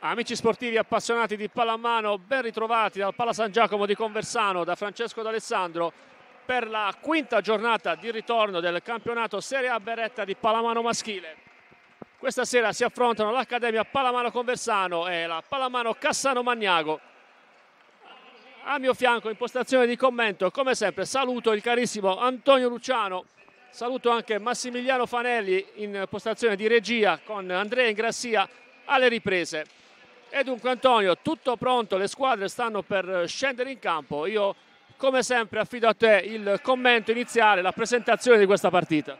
Amici sportivi appassionati di pallamano, ben ritrovati dal Pala San Giacomo di Conversano, da Francesco D'Alessandro per la quinta giornata di ritorno del campionato Serie A Beretta di pallamano maschile. Questa sera si affrontano l'Accademia Pallamano Conversano e la Pallamano Cassano Magnago. A mio fianco in postazione di commento, come sempre, saluto il carissimo Antonio Luciano, saluto anche Massimiliano Fanelli in postazione di regia con Andrea Ingrassia alle riprese. E dunque Antonio, tutto pronto, le squadre stanno per eh, scendere in campo. Io come sempre affido a te il commento iniziale, la presentazione di questa partita.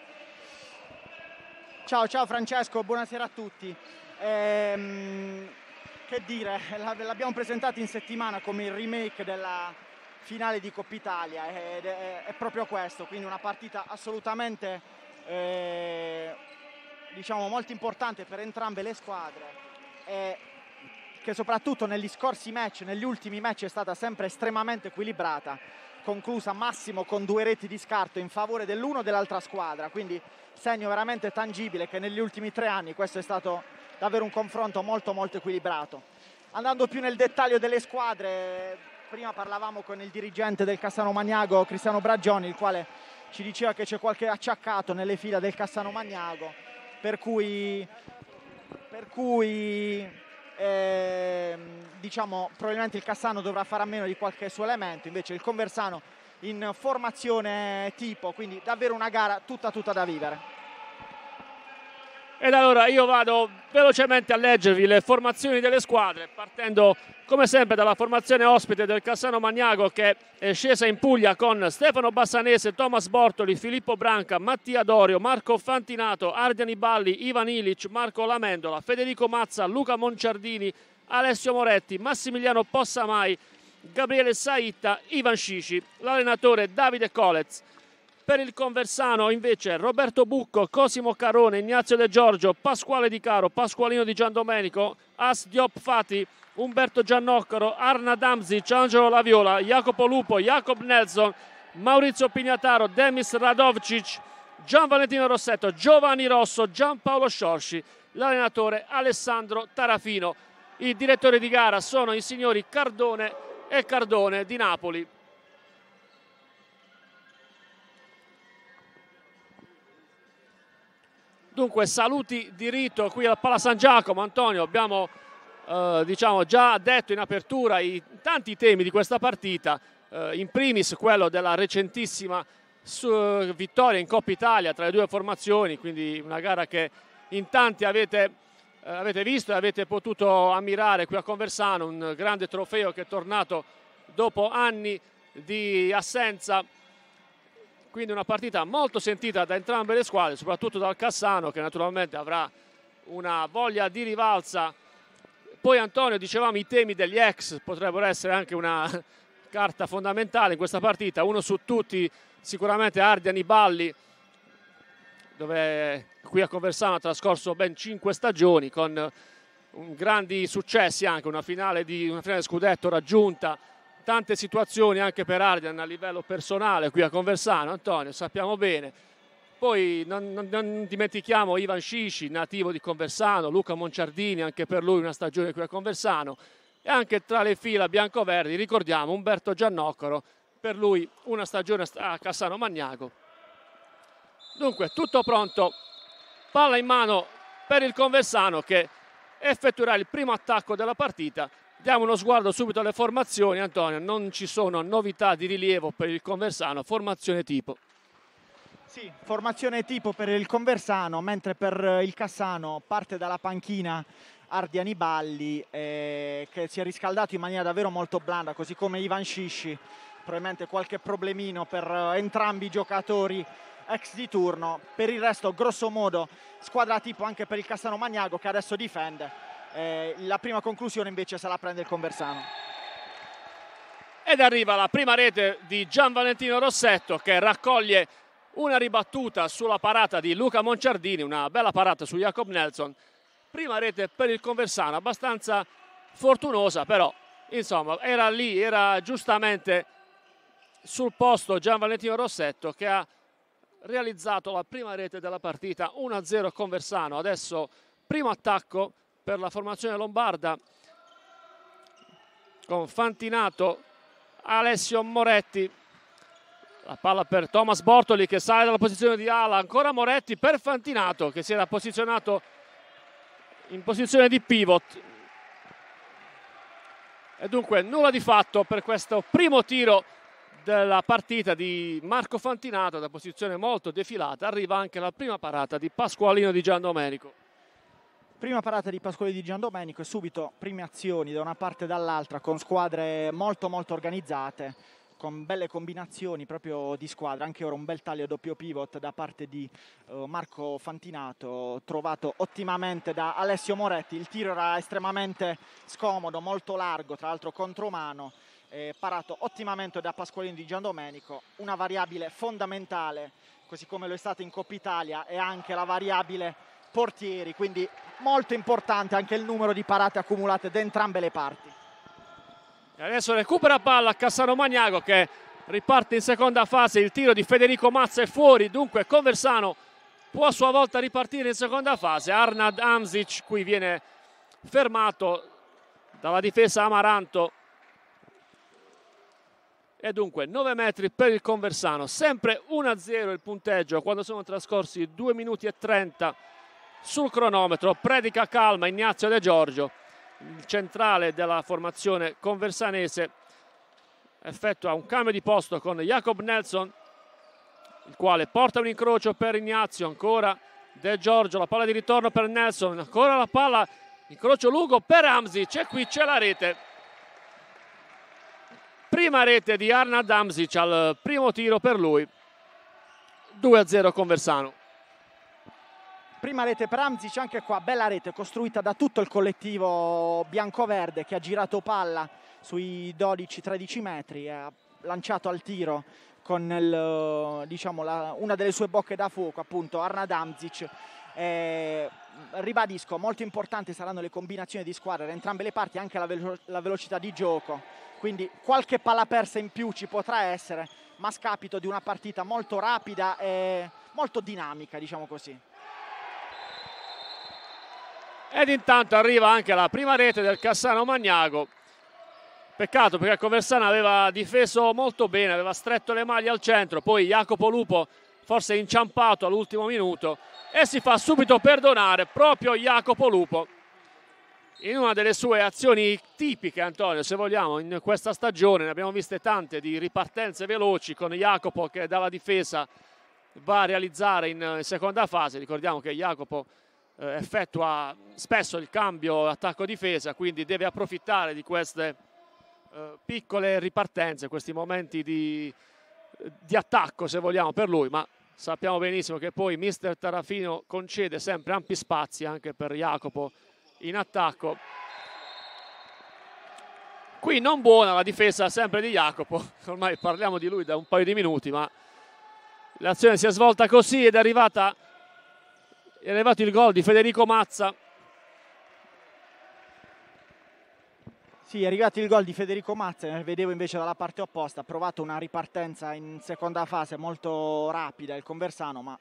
Ciao, ciao Francesco, buonasera a tutti. Ehm, che dire, l'abbiamo presentata in settimana come il remake della finale di Coppa Italia ed è, è proprio questo, quindi una partita assolutamente eh, diciamo, molto importante per entrambe le squadre. E che soprattutto negli scorsi match, negli ultimi match è stata sempre estremamente equilibrata, conclusa massimo con due reti di scarto in favore dell'uno e dell'altra squadra, quindi segno veramente tangibile che negli ultimi tre anni questo è stato davvero un confronto molto molto equilibrato. Andando più nel dettaglio delle squadre, prima parlavamo con il dirigente del Cassano Magnago, Cristiano Bragioni, il quale ci diceva che c'è qualche acciaccato nelle fila del Cassano Magnago, per cui, per cui ehm, diciamo probabilmente il Cassano dovrà fare a meno di qualche suo elemento, invece il Conversano in formazione tipo, quindi davvero una gara tutta tutta da vivere. Ed allora io vado velocemente a leggervi le formazioni delle squadre, partendo come sempre dalla formazione ospite del Cassano Magnago che è scesa in Puglia con Stefano Bassanese, Thomas Bortoli, Filippo Branca, Mattia Dorio, Marco Fantinato, Ardiani Balli, Ivan Ilic, Marco Lamendola, Federico Mazza, Luca Monciardini, Alessio Moretti, Massimiliano Possamai, Gabriele Saitta, Ivan Scici, l'allenatore Davide Colez. Per il Conversano invece Roberto Bucco, Cosimo Carone, Ignazio De Giorgio, Pasquale Di Caro, Pasqualino Di Giandomenico, As Diop Fati, Umberto Giannoccaro, Arna Damzi, Angelo Laviola, Jacopo Lupo, Jacob Nelson, Maurizio Pignataro, Demis Radovcic, Gian Valentino Rossetto, Giovanni Rosso, Giampaolo Sciorsci, l'allenatore Alessandro Tarafino. I direttori di gara sono i signori Cardone e Cardone di Napoli. Dunque saluti di rito qui al Pala San Giacomo, Antonio abbiamo eh, diciamo, già detto in apertura i tanti temi di questa partita, eh, in primis quello della recentissima vittoria in Coppa Italia tra le due formazioni, quindi una gara che in tanti avete, eh, avete visto e avete potuto ammirare qui a Conversano, un grande trofeo che è tornato dopo anni di assenza quindi una partita molto sentita da entrambe le squadre soprattutto dal Cassano che naturalmente avrà una voglia di rivalsa poi Antonio dicevamo i temi degli ex potrebbero essere anche una carta fondamentale in questa partita uno su tutti sicuramente Ardi Aniballi dove qui a Conversano ha trascorso ben 5 stagioni con eh, grandi successi anche una finale di una finale scudetto raggiunta tante situazioni anche per Ardian a livello personale qui a Conversano, Antonio, sappiamo bene. Poi non, non, non dimentichiamo Ivan Scisci, nativo di Conversano, Luca Monciardini, anche per lui una stagione qui a Conversano. E anche tra le fila biancoverdi ricordiamo Umberto Giannoccoro, per lui una stagione a Cassano Magnago. Dunque, tutto pronto, palla in mano per il Conversano che effettuerà il primo attacco della partita Diamo uno sguardo subito alle formazioni, Antonio, non ci sono novità di rilievo per il Conversano, formazione tipo. Sì, formazione tipo per il Conversano, mentre per eh, il Cassano parte dalla panchina Ardiani Balli, eh, che si è riscaldato in maniera davvero molto blanda, così come Ivan Scisci, probabilmente qualche problemino per eh, entrambi i giocatori ex di turno, per il resto grosso modo squadra tipo anche per il Cassano Magnago che adesso difende eh, la prima conclusione invece sarà a il Conversano. Ed arriva la prima rete di Gian Valentino Rossetto che raccoglie una ribattuta sulla parata di Luca Monciardini, una bella parata su Jacob Nelson. Prima rete per il Conversano, abbastanza fortunosa però, insomma, era lì, era giustamente sul posto Gian Valentino Rossetto che ha realizzato la prima rete della partita 1-0 Conversano. Adesso primo attacco per la formazione lombarda con Fantinato, Alessio Moretti, la palla per Thomas Bortoli che sale dalla posizione di ala, ancora Moretti per Fantinato che si era posizionato in posizione di pivot. E dunque nulla di fatto per questo primo tiro della partita di Marco Fantinato da posizione molto defilata, arriva anche la prima parata di Pasqualino di Giandomenico. Prima parata di Pasquale di Giandomenico e subito prime azioni da una parte e dall'altra con squadre molto molto organizzate, con belle combinazioni proprio di squadra. Anche ora un bel taglio a doppio pivot da parte di uh, Marco Fantinato, trovato ottimamente da Alessio Moretti. Il tiro era estremamente scomodo, molto largo, tra l'altro contromano. Eh, parato ottimamente da Pasqualino di Giandomenico, una variabile fondamentale, così come lo è stata in Coppa Italia, e anche la variabile portieri, quindi molto importante anche il numero di parate accumulate da entrambe le parti. E adesso recupera palla Cassano Magnago che riparte in seconda fase, il tiro di Federico Mazza è fuori, dunque Conversano può a sua volta ripartire in seconda fase, Arnad Amzic qui viene fermato dalla difesa Amaranto e dunque 9 metri per il Conversano sempre 1-0 il punteggio quando sono trascorsi 2 minuti e 30 sul cronometro, predica calma Ignazio De Giorgio, il centrale della formazione conversanese, effettua un cambio di posto con Jacob Nelson, il quale porta un incrocio per Ignazio, ancora De Giorgio, la palla di ritorno per Nelson, ancora la palla, incrocio lungo per Amzic e qui c'è la rete. Prima rete di Arna Damsic al primo tiro per lui, 2-0 conversano Prima rete per Amzic, anche qua bella rete costruita da tutto il collettivo bianco-verde che ha girato palla sui 12-13 metri, e ha lanciato al tiro con il, diciamo, la, una delle sue bocche da fuoco, appunto Arnad Amzic. Eh, ribadisco, molto importanti saranno le combinazioni di squadra da entrambe le parti, anche la, velo la velocità di gioco, quindi qualche palla persa in più ci potrà essere, ma a scapito di una partita molto rapida e molto dinamica, diciamo così ed intanto arriva anche la prima rete del Cassano Magnago peccato perché Conversano aveva difeso molto bene aveva stretto le maglie al centro poi Jacopo Lupo forse inciampato all'ultimo minuto e si fa subito perdonare proprio Jacopo Lupo in una delle sue azioni tipiche Antonio se vogliamo in questa stagione ne abbiamo viste tante di ripartenze veloci con Jacopo che dalla difesa va a realizzare in seconda fase ricordiamo che Jacopo eh, effettua spesso il cambio attacco-difesa, quindi deve approfittare di queste eh, piccole ripartenze, questi momenti di, di, attacco se vogliamo per lui, ma sappiamo benissimo che poi mister Tarafino concede sempre ampi spazi anche per Jacopo in attacco. Qui non buona la difesa sempre di Jacopo, ormai parliamo di lui da un paio di minuti, ma l'azione si è svolta così ed è arrivata è arrivato il gol di Federico Mazza. Sì, è arrivato il gol di Federico Mazza, eh, vedevo invece dalla parte opposta, ha provato una ripartenza in seconda fase molto rapida il conversano, ma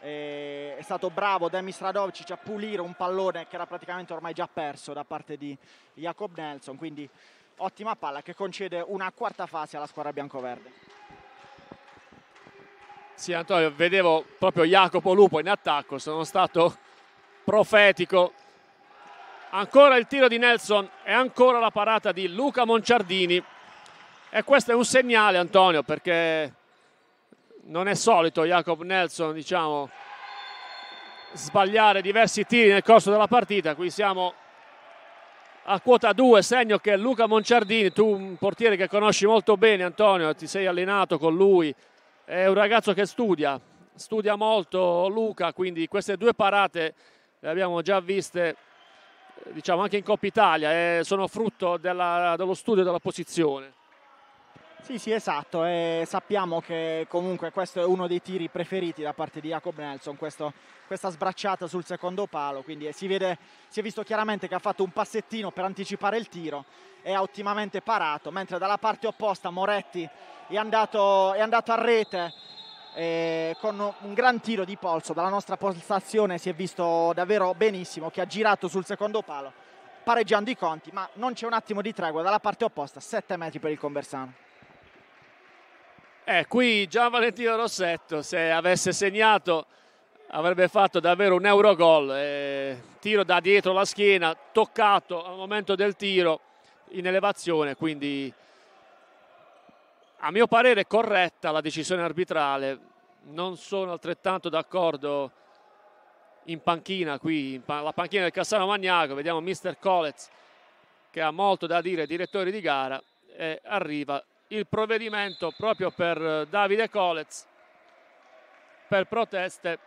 eh, è stato bravo Demi Stradovic a pulire un pallone che era praticamente ormai già perso da parte di Jacob Nelson, quindi ottima palla che concede una quarta fase alla squadra biancoverde. Sì, Antonio, vedevo proprio Jacopo Lupo in attacco, sono stato profetico. Ancora il tiro di Nelson e ancora la parata di Luca Monciardini. E questo è un segnale, Antonio, perché non è solito Jacopo Nelson, diciamo, sbagliare diversi tiri nel corso della partita. Qui siamo a quota 2, segno che Luca Monciardini, tu un portiere che conosci molto bene Antonio, ti sei allenato con lui, è un ragazzo che studia, studia molto Luca, quindi queste due parate le abbiamo già viste diciamo anche in Coppa Italia e eh, sono frutto della, dello studio della posizione. Sì, sì, esatto, e sappiamo che comunque questo è uno dei tiri preferiti da parte di Jacob Nelson, questo, questa sbracciata sul secondo palo, quindi si, vede, si è visto chiaramente che ha fatto un passettino per anticipare il tiro e ha ottimamente parato, mentre dalla parte opposta Moretti è andato, è andato a rete eh, con un gran tiro di polso, dalla nostra postazione si è visto davvero benissimo che ha girato sul secondo palo pareggiando i conti, ma non c'è un attimo di tregua dalla parte opposta, 7 metri per il conversano. Eh, qui Gian Valentino Rossetto, se avesse segnato, avrebbe fatto davvero un euro gol. Eh, tiro da dietro la schiena, toccato al momento del tiro in elevazione, quindi a mio parere corretta la decisione arbitrale. Non sono altrettanto d'accordo in panchina qui, in pan la panchina del Cassano Magnago. vediamo mister Colez che ha molto da dire, direttore di gara, e arriva il provvedimento proprio per eh, Davide Colez per proteste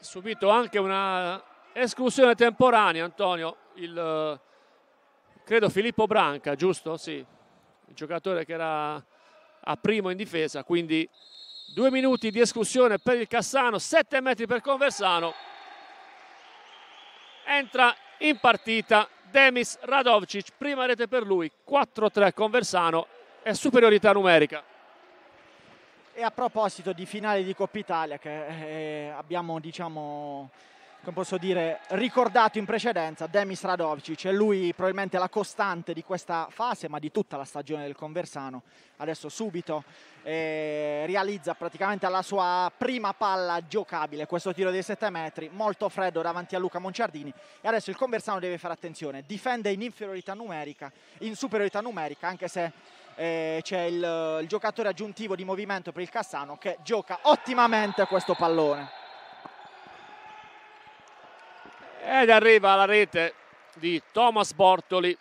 subito anche una esclusione temporanea Antonio il, eh, credo Filippo Branca giusto? sì il giocatore che era a primo in difesa quindi due minuti di esclusione per il Cassano sette metri per Conversano entra in partita Demis Radovcic, prima rete per lui, 4-3 con Versano e superiorità numerica. E a proposito di finale di Coppa Italia che eh, abbiamo diciamo come posso dire, ricordato in precedenza, Demis Radovcic, è lui probabilmente la costante di questa fase, ma di tutta la stagione del Conversano. Adesso subito eh, realizza praticamente la sua prima palla giocabile, questo tiro dei 7 metri, molto freddo davanti a Luca Monciardini. E adesso il Conversano deve fare attenzione, difende in inferiorità numerica, in superiorità numerica, anche se eh, c'è il, il giocatore aggiuntivo di movimento per il Cassano che gioca ottimamente questo pallone ed arriva la rete di Thomas Bortoli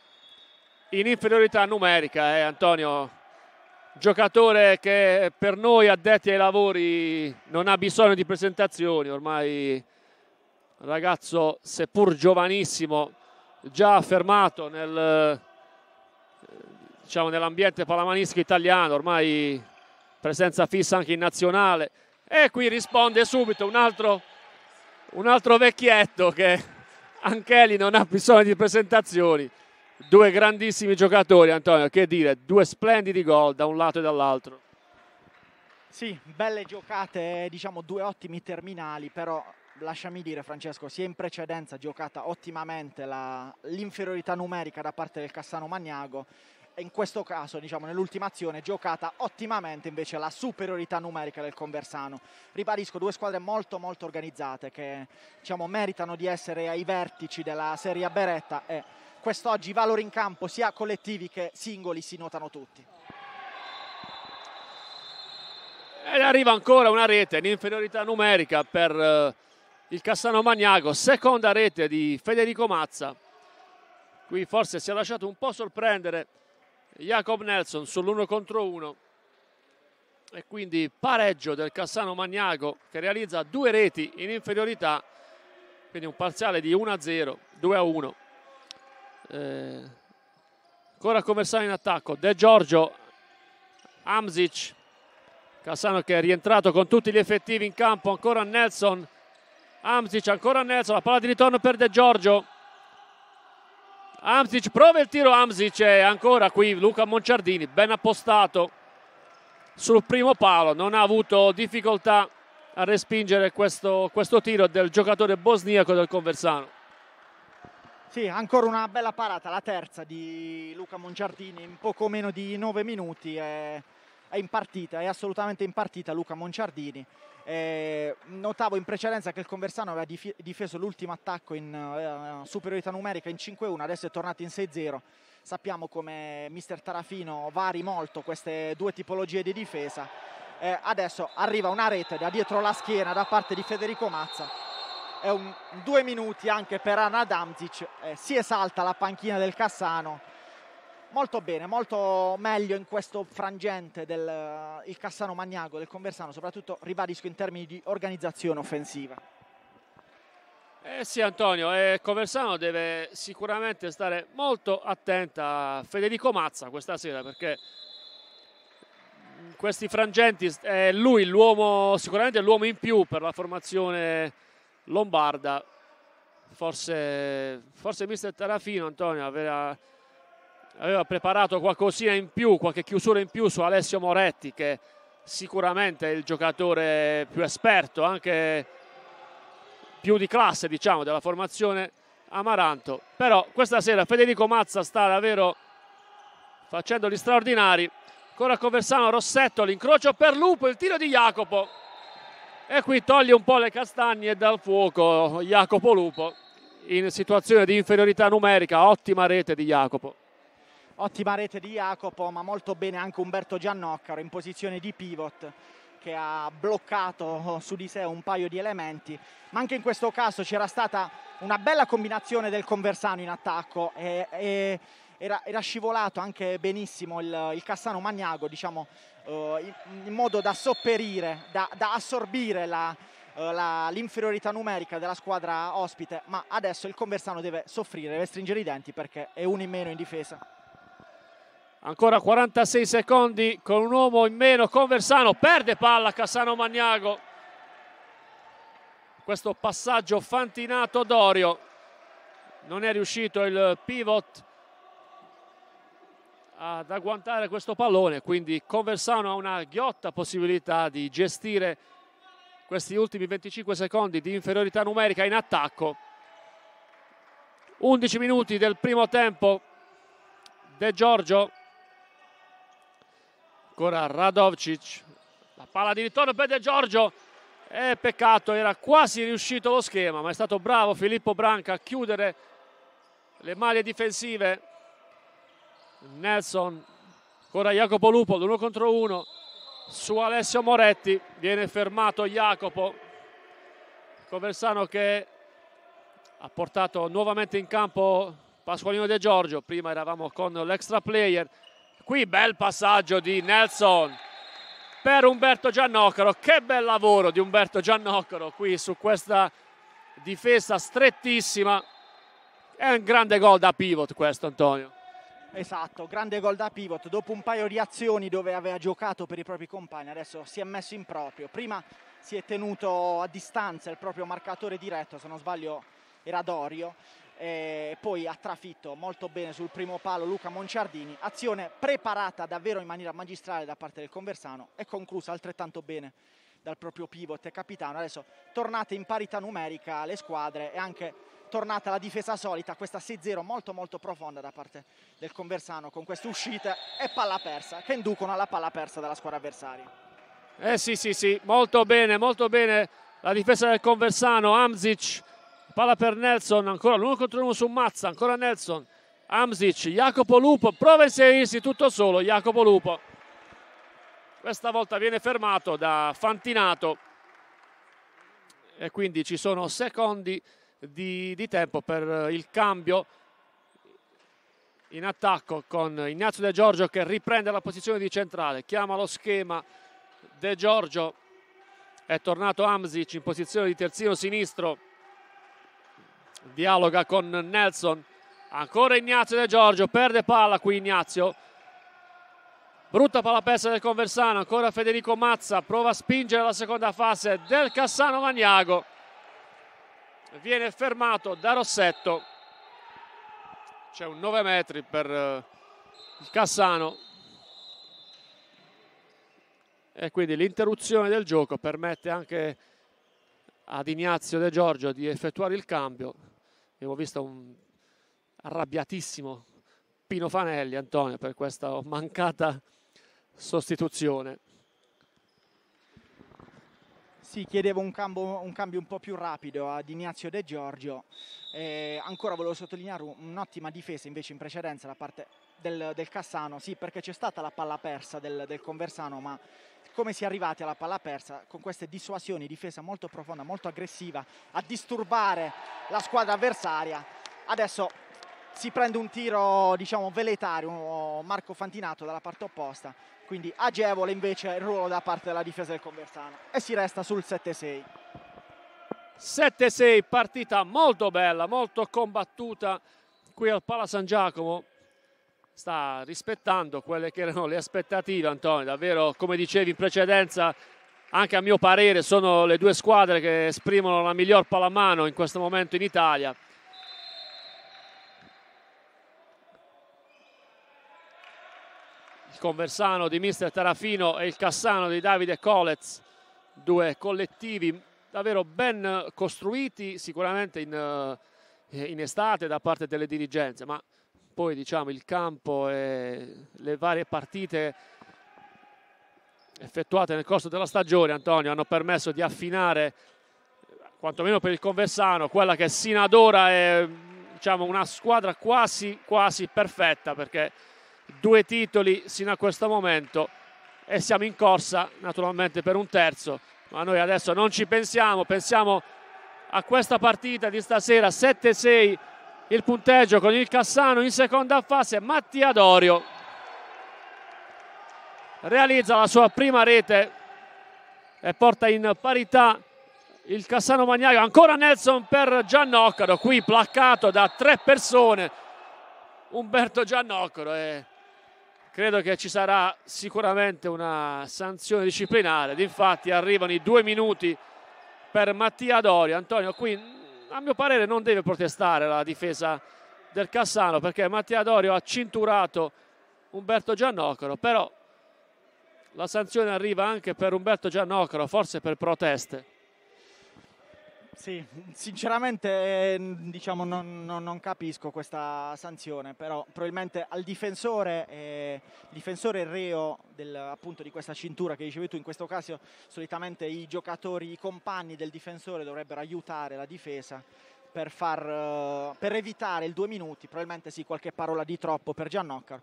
in inferiorità numerica eh, Antonio giocatore che per noi addetti ai lavori non ha bisogno di presentazioni ormai ragazzo seppur giovanissimo già affermato nel, diciamo, nell'ambiente palamanistico italiano ormai presenza fissa anche in nazionale e qui risponde subito un altro un altro vecchietto che anche lì non ha bisogno di presentazioni. Due grandissimi giocatori, Antonio, che dire, due splendidi gol da un lato e dall'altro. Sì, belle giocate, diciamo due ottimi terminali, però lasciami dire Francesco, si è in precedenza giocata ottimamente l'inferiorità numerica da parte del Cassano Magnago, in questo caso, diciamo, nell'ultima azione giocata ottimamente invece la superiorità numerica del Conversano. Ribadisco, due squadre molto molto organizzate che diciamo, meritano di essere ai vertici della Serie A Beretta e quest'oggi i valori in campo sia collettivi che singoli si notano tutti. Ed arriva ancora una rete in inferiorità numerica per eh, il Cassano Magnago, seconda rete di Federico Mazza. Qui forse si è lasciato un po' sorprendere Jacob Nelson sull'1 contro 1 e quindi pareggio del Cassano Magnago che realizza due reti in inferiorità quindi un parziale di 1-0 a 2-1 a eh, ancora Comersano in attacco De Giorgio Amzic Cassano che è rientrato con tutti gli effettivi in campo ancora Nelson Amzic ancora Nelson la palla di ritorno per De Giorgio Amzic prova il tiro, Amzic è ancora qui, Luca Monciardini ben appostato sul primo palo, non ha avuto difficoltà a respingere questo, questo tiro del giocatore bosniaco del Conversano. Sì, ancora una bella parata, la terza di Luca Monciardini in poco meno di 9 minuti. Eh è in partita, è assolutamente in partita Luca Monciardini. Eh, notavo in precedenza che il Conversano aveva dif- difeso l'ultimo attacco in eh, superiorità numerica in 5-1, adesso è tornato in 6-0. Sappiamo come mister Tarafino vari molto queste due tipologie di difesa. Eh, adesso arriva una rete da dietro la schiena da parte di Federico Mazza. È un due minuti anche per Anna Damzic. si esalta la panchina del Cassano molto bene, molto meglio in questo frangente del eh, il Cassano Magnago, del Conversano, soprattutto ribadisco in termini di organizzazione offensiva. Eh sì Antonio, eh, Conversano deve sicuramente stare molto attenta a Federico Mazza questa sera perché in questi frangenti è eh, lui l'uomo, sicuramente l'uomo in più per la formazione lombarda, forse, forse mister Tarafino Antonio aveva aveva preparato qualcosina in più, qualche chiusura in più su Alessio Moretti che sicuramente è il giocatore più esperto, anche più di classe diciamo della formazione Amaranto. Però questa sera Federico Mazza sta davvero facendo gli straordinari. Ancora Conversano, Rossetto, l'incrocio per Lupo, il tiro di Jacopo. E qui toglie un po' le castagne dal fuoco Jacopo Lupo in situazione di inferiorità numerica, ottima rete di Jacopo. Ottima rete di Jacopo, ma molto bene anche Umberto Giannoccaro in posizione di pivot che ha bloccato su di sé un paio di elementi, ma anche in questo caso c'era stata una bella combinazione del Conversano in attacco e, e era, era, scivolato anche benissimo il, il Cassano Magnago, diciamo, eh, in, in, modo da sopperire, da, da assorbire la, eh, la, l'inferiorità numerica della squadra ospite, ma adesso il Conversano deve soffrire, deve stringere i denti perché è uno in meno in difesa ancora 46 secondi con un uomo in meno Conversano perde palla Cassano Magnago questo passaggio fantinato Dorio non è riuscito il pivot ad agguantare questo pallone quindi Conversano ha una ghiotta possibilità di gestire questi ultimi 25 secondi di inferiorità numerica in attacco 11 minuti del primo tempo De Giorgio ancora Radovcic, la palla di ritorno per De Giorgio, e peccato, era quasi riuscito lo schema, ma è stato bravo Filippo Branca a chiudere le maglie difensive. Nelson, ancora Jacopo Lupo, l'uno contro uno su Alessio Moretti, viene fermato Jacopo. Conversano ecco che ha portato nuovamente in campo Pasqualino De Giorgio, prima eravamo con l'extra player, Qui bel passaggio di Nelson per Umberto Giannocoro. Che bel lavoro di Umberto Giannocoro qui su questa difesa strettissima. È un grande gol da pivot questo Antonio. Esatto, grande gol da pivot. Dopo un paio di azioni dove aveva giocato per i propri compagni, adesso si è messo in proprio. Prima si è tenuto a distanza il proprio marcatore diretto, se non sbaglio era Dorio eh, poi a trafitto molto bene sul primo palo Luca Monciardini, azione preparata davvero in maniera magistrale da parte del Conversano e conclusa altrettanto bene dal proprio pivot e capitano. Adesso tornate in parità numerica le squadre e anche tornata la difesa solita, questa 6-0 molto molto profonda da parte del Conversano con queste uscite e palla persa che inducono alla palla persa della squadra avversaria. Eh sì sì sì, molto bene, molto bene la difesa del Conversano, Amzic palla per Nelson, ancora l'uno contro uno su Mazza, ancora Nelson, Amzic, Jacopo Lupo, prova a inserirsi tutto solo, Jacopo Lupo. Questa volta viene fermato da Fantinato e quindi ci sono secondi di, di tempo per il cambio in attacco con Ignazio De Giorgio che riprende la posizione di centrale, chiama lo schema De Giorgio, è tornato Amzic in posizione di terzino sinistro dialoga con Nelson ancora Ignazio De Giorgio perde palla qui Ignazio brutta palla persa del Conversano ancora Federico Mazza prova a spingere la seconda fase del Cassano Maniago viene fermato da Rossetto c'è un 9 metri per eh, il Cassano e quindi l'interruzione del gioco permette anche ad Ignazio De Giorgio di effettuare il cambio Abbiamo visto un arrabbiatissimo Pino Fanelli, Antonio, per questa mancata sostituzione. Sì, chiedevo un cambio, un cambio un, po' più rapido ad Ignazio De Giorgio. Eh, ancora volevo sottolineare un'ottima difesa invece in precedenza da parte del, del Cassano. Sì, perché c'è stata la palla persa del, del Conversano, ma come si è arrivati alla palla persa con queste dissuasioni, difesa molto profonda, molto aggressiva, a disturbare la squadra avversaria. Adesso si prende un tiro diciamo veletario Marco Fantinato dalla parte opposta quindi agevole invece il ruolo da parte della difesa del Conversano e si resta sul 7-6 7-6 partita molto bella molto combattuta qui al Pala San Giacomo sta rispettando quelle che erano le aspettative Antonio, davvero come dicevi in precedenza anche a mio parere sono le due squadre che esprimono la miglior pallamano in questo momento in Italia. Il conversano di mister Tarafino e il cassano di Davide Colez, due collettivi davvero ben costruiti sicuramente in, eh, in estate da parte delle dirigenze, ma poi diciamo, il campo e le varie partite effettuate nel corso della stagione, Antonio, hanno permesso di affinare, quantomeno per il Conversano, quella che sino ad ora è diciamo, una squadra quasi, quasi perfetta, perché due titoli sino a questo momento e siamo in corsa naturalmente per un terzo, ma noi adesso non ci pensiamo, pensiamo a questa partita di stasera 7-6 il punteggio con il Cassano in seconda fase Mattia Dorio realizza la sua prima rete e porta in parità il Cassano Magnaio ancora Nelson per Giannoccaro qui placcato da tre persone Umberto Giannoccaro e credo che ci sarà sicuramente una sanzione disciplinare infatti arrivano i due minuti per Mattia Dorio Antonio qui a mio parere non deve protestare la difesa del Cassano perché Mattia Dorio ha cinturato Umberto Giannocoro, però la sanzione arriva anche per Umberto Giannocoro, forse per proteste. Sì, sinceramente eh, diciamo, non, non, non, capisco questa sanzione, però probabilmente al difensore, eh, difensore reo del, appunto, di questa cintura che dicevi tu, in questo caso solitamente i giocatori, i compagni del difensore dovrebbero aiutare la difesa per, far, eh, per evitare il due minuti, probabilmente sì, qualche parola di troppo per Giannocca.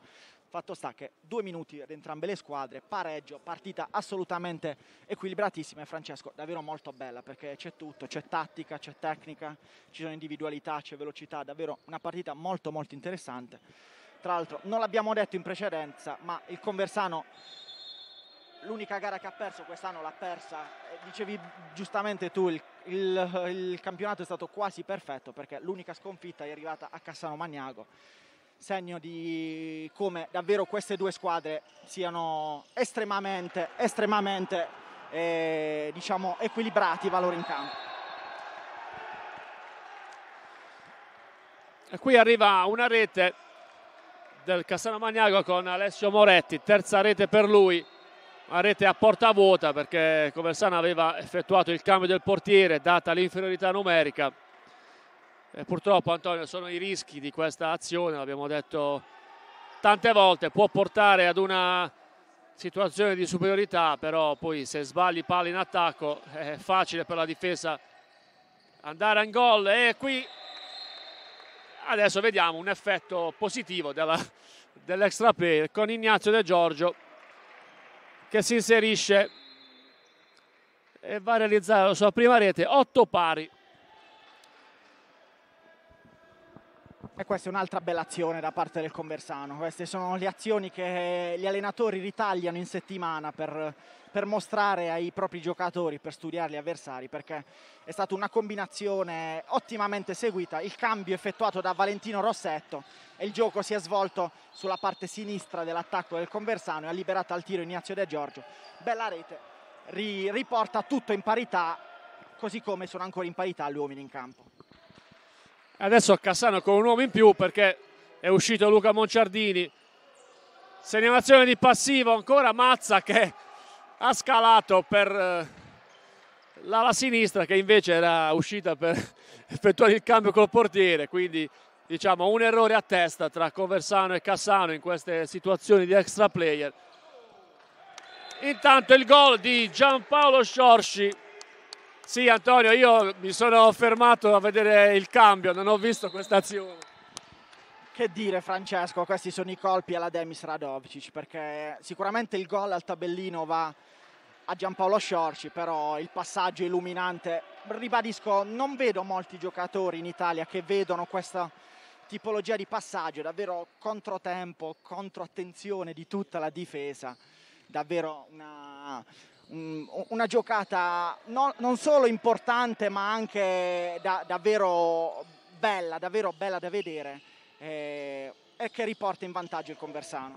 Fatto sta che due minuti ad entrambe le squadre, pareggio, partita assolutamente equilibratissima e Francesco davvero molto bella perché c'è tutto, c'è tattica, c'è tecnica, ci sono individualità, c'è velocità, davvero una partita molto molto interessante. Tra l'altro non l'abbiamo detto in precedenza, ma il Conversano l'unica gara che ha perso quest'anno l'ha persa. Dicevi giustamente tu, il, il, il campionato è stato quasi perfetto perché l'unica sconfitta è arrivata a Cassano Magnago segno di come davvero queste due squadre siano estremamente, estremamente eh, diciamo, equilibrati i valori in campo. E qui arriva una rete del Cassano Magnago con Alessio Moretti, terza rete per lui, una rete a porta vuota perché Coversana aveva effettuato il cambio del portiere data l'inferiorità numerica e eh, purtroppo Antonio sono i rischi di questa azione, l'abbiamo detto tante volte, può portare ad una situazione di superiorità, però poi se sbagli palla in attacco è facile per la difesa andare in gol e qui adesso vediamo un effetto positivo dell'extra play con Ignazio De Giorgio che si inserisce e va a realizzare la sua prima rete, 8 pari E questa è un'altra bella azione da parte del Conversano. Queste sono le azioni che gli allenatori ritagliano in settimana per, per mostrare ai propri giocatori, per studiare gli avversari, perché è stata una combinazione ottimamente seguita. Il cambio effettuato da Valentino Rossetto e il gioco si è svolto sulla parte sinistra dell'attacco del Conversano e ha liberato al tiro Ignazio De Giorgio. Bella rete, riporta tutto in parità, così come sono ancora in parità gli uomini in campo. Adesso Cassano con un uomo in più perché è uscito Luca Monciardini. Segnalazione di passivo ancora Mazza che ha scalato per eh, l'ala sinistra che invece era uscita per effettuare il cambio col portiere. Quindi diciamo un errore a testa tra Conversano e Cassano in queste situazioni di extra player. Intanto il gol di Giampaolo Sciorci sì Antonio, io mi sono fermato a vedere il cambio, non ho visto questa azione. Che dire Francesco, questi sono i colpi alla Demis Radovcic, perché sicuramente il gol al tabellino va a Giampaolo Sciorci, però il passaggio illuminante, ribadisco, non vedo molti giocatori in Italia che vedono questa tipologia di passaggio, davvero controtempo, controattenzione di tutta la difesa, davvero una Mm, una giocata no, non solo importante ma anche da, davvero bella, davvero bella da vedere eh, e che riporta in vantaggio il Conversano.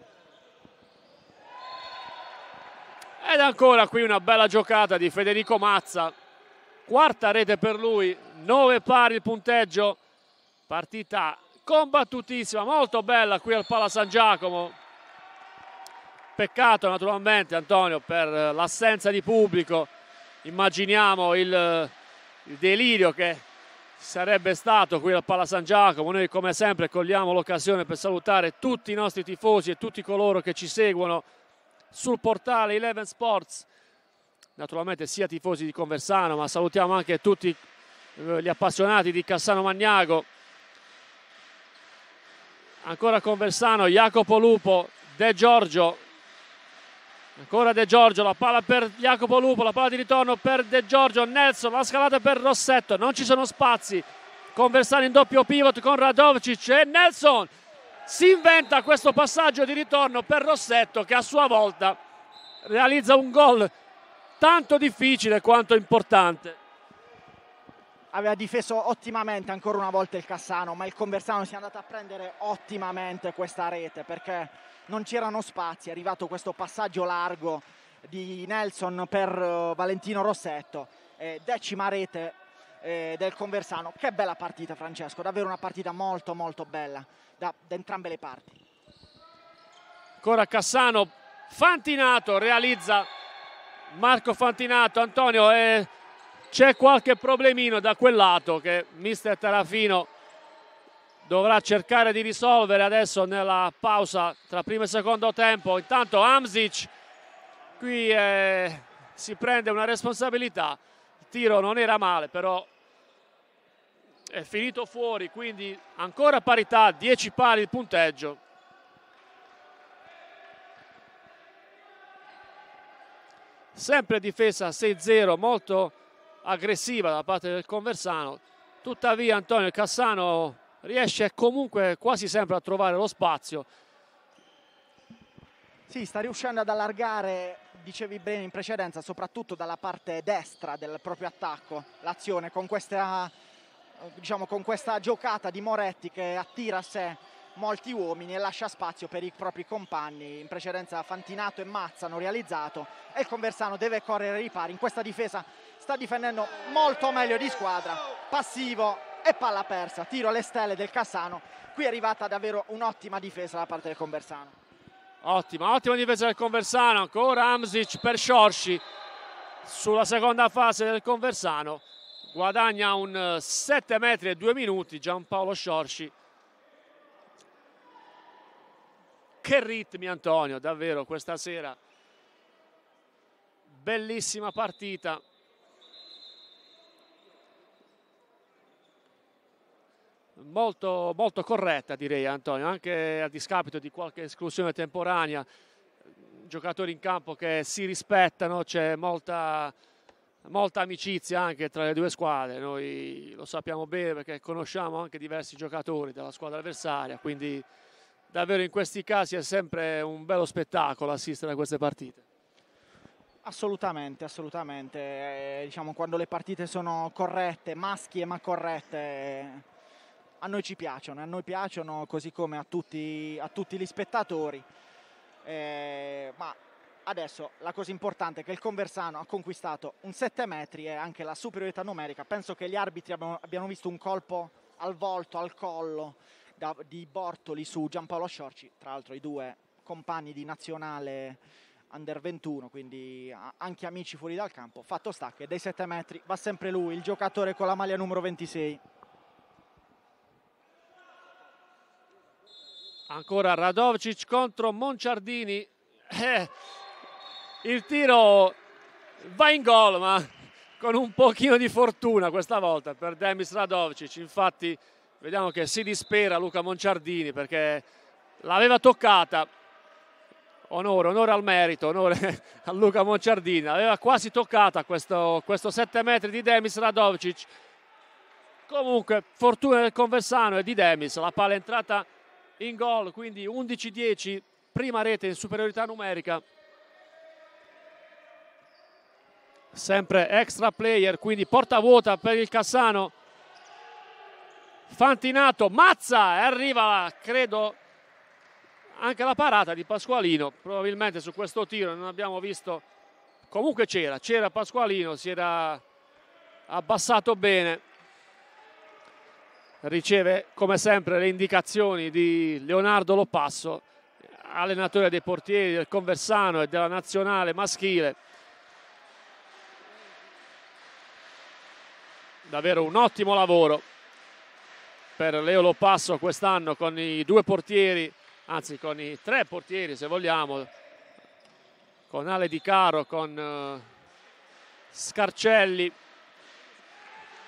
Ed ancora qui una bella giocata di Federico Mazza, quarta rete per lui, 9 pari il punteggio, partita combattutissima, molto bella qui al Pala San Giacomo. Peccato naturalmente Antonio per eh, l'assenza di pubblico, immaginiamo il, il delirio che sarebbe stato qui al Pala San Giacomo. Noi come sempre cogliamo l'occasione per salutare tutti i nostri tifosi e tutti coloro che ci seguono sul portale Eleven Sports. Naturalmente sia tifosi di Conversano, ma salutiamo anche tutti eh, gli appassionati di Cassano Magnago. Ancora Conversano, Jacopo Lupo, De Giorgio, Ancora De Giorgio, la palla per Jacopo Lupo, la palla di ritorno per De Giorgio, Nelson, la scalata per Rossetto, non ci sono spazi. Conversano in doppio pivot con Radovcic e Nelson si inventa questo passaggio di ritorno per Rossetto che a sua volta realizza un gol tanto difficile quanto importante. Aveva difeso ottimamente ancora una volta il Cassano, ma il Conversano si è andato a prendere ottimamente questa rete perché non c'erano spazi, è arrivato questo passaggio largo di Nelson per uh, Valentino Rossetto, eh, decima rete eh, del Conversano. Che bella partita Francesco, davvero una partita molto molto bella da, da entrambe le parti. Ancora Cassano, Fantinato realizza Marco Fantinato, Antonio eh, c'è qualche problemino da quel lato che mister Tarafino dovrà cercare di risolvere adesso nella pausa tra primo e secondo tempo. Intanto Amzic qui eh, si prende una responsabilità, il tiro non era male però è finito fuori, quindi ancora parità, 10 pari il punteggio. Sempre difesa 6-0, molto aggressiva da parte del Conversano, tuttavia Antonio Cassano riesce comunque quasi sempre a trovare lo spazio. Sì, sta riuscendo ad allargare, dicevi bene in precedenza, soprattutto dalla parte destra del proprio attacco, l'azione con questa, diciamo, con questa giocata di Moretti che attira a sé molti uomini e lascia spazio per i propri compagni. In precedenza Fantinato e Mazza hanno realizzato e il Conversano deve correre ai ripari. In questa difesa sta difendendo molto meglio di squadra. Passivo, e palla persa, tiro alle stelle del Cassano. Qui è arrivata davvero un'ottima difesa da parte del Conversano. Ottima, ottima difesa del Conversano, ancora Amsic per Sciorci sulla seconda fase del Conversano. Guadagna un 7 eh, metri e 2 minuti Giampaolo Sciorci. Che ritmi Antonio, davvero questa sera. Bellissima partita. molto, molto corretta direi Antonio, anche a discapito di qualche esclusione temporanea, giocatori in campo che si rispettano, c'è molta, molta amicizia anche tra le due squadre, noi lo sappiamo bene perché conosciamo anche diversi giocatori della squadra avversaria, quindi davvero in questi casi è sempre un bello spettacolo assistere a queste partite. Assolutamente, assolutamente. Eh, diciamo, quando le partite sono corrette, maschie ma corrette, a noi ci piacciono, a noi piacciono così come a tutti, a tutti gli spettatori. Eh, ma adesso la cosa importante è che il Conversano ha conquistato un 7 metri e anche la superiorità numerica. Penso che gli arbitri abbiano, abbiano visto un colpo al volto, al collo da, di Bortoli su Giampaolo Sciorci, tra l'altro i due compagni di nazionale under 21, quindi anche amici fuori dal campo. Fatto sta che dei 7 metri va sempre lui, il giocatore con la maglia numero 26. Ancora Radovcic contro Monciardini. Eh, il tiro va in gol, ma con un pochino di fortuna questa volta per Demis Radovcic. Infatti vediamo che si dispera Luca Monciardini perché l'aveva toccata. Onore, onore al merito, onore a Luca Monciardini. Aveva quasi toccata questo, questo 7 metri di Demis Radovcic. Comunque, fortuna del Conversano e di Demis. La palla è entrata in gol, quindi 11-10, prima rete in superiorità numerica. Sempre extra player, quindi porta vuota per il Cassano. Fantinato, Mazza e arriva, credo, anche la parata di Pasqualino. Probabilmente su questo tiro non abbiamo visto, comunque c'era, c'era Pasqualino, si era abbassato bene riceve come sempre le indicazioni di Leonardo Loppasso, allenatore dei portieri del Conversano e della nazionale maschile. Davvero un ottimo lavoro per Leo Loppasso quest'anno con i due portieri, anzi con i tre portieri se vogliamo, con Ale Di Caro, con eh, Scarcelli,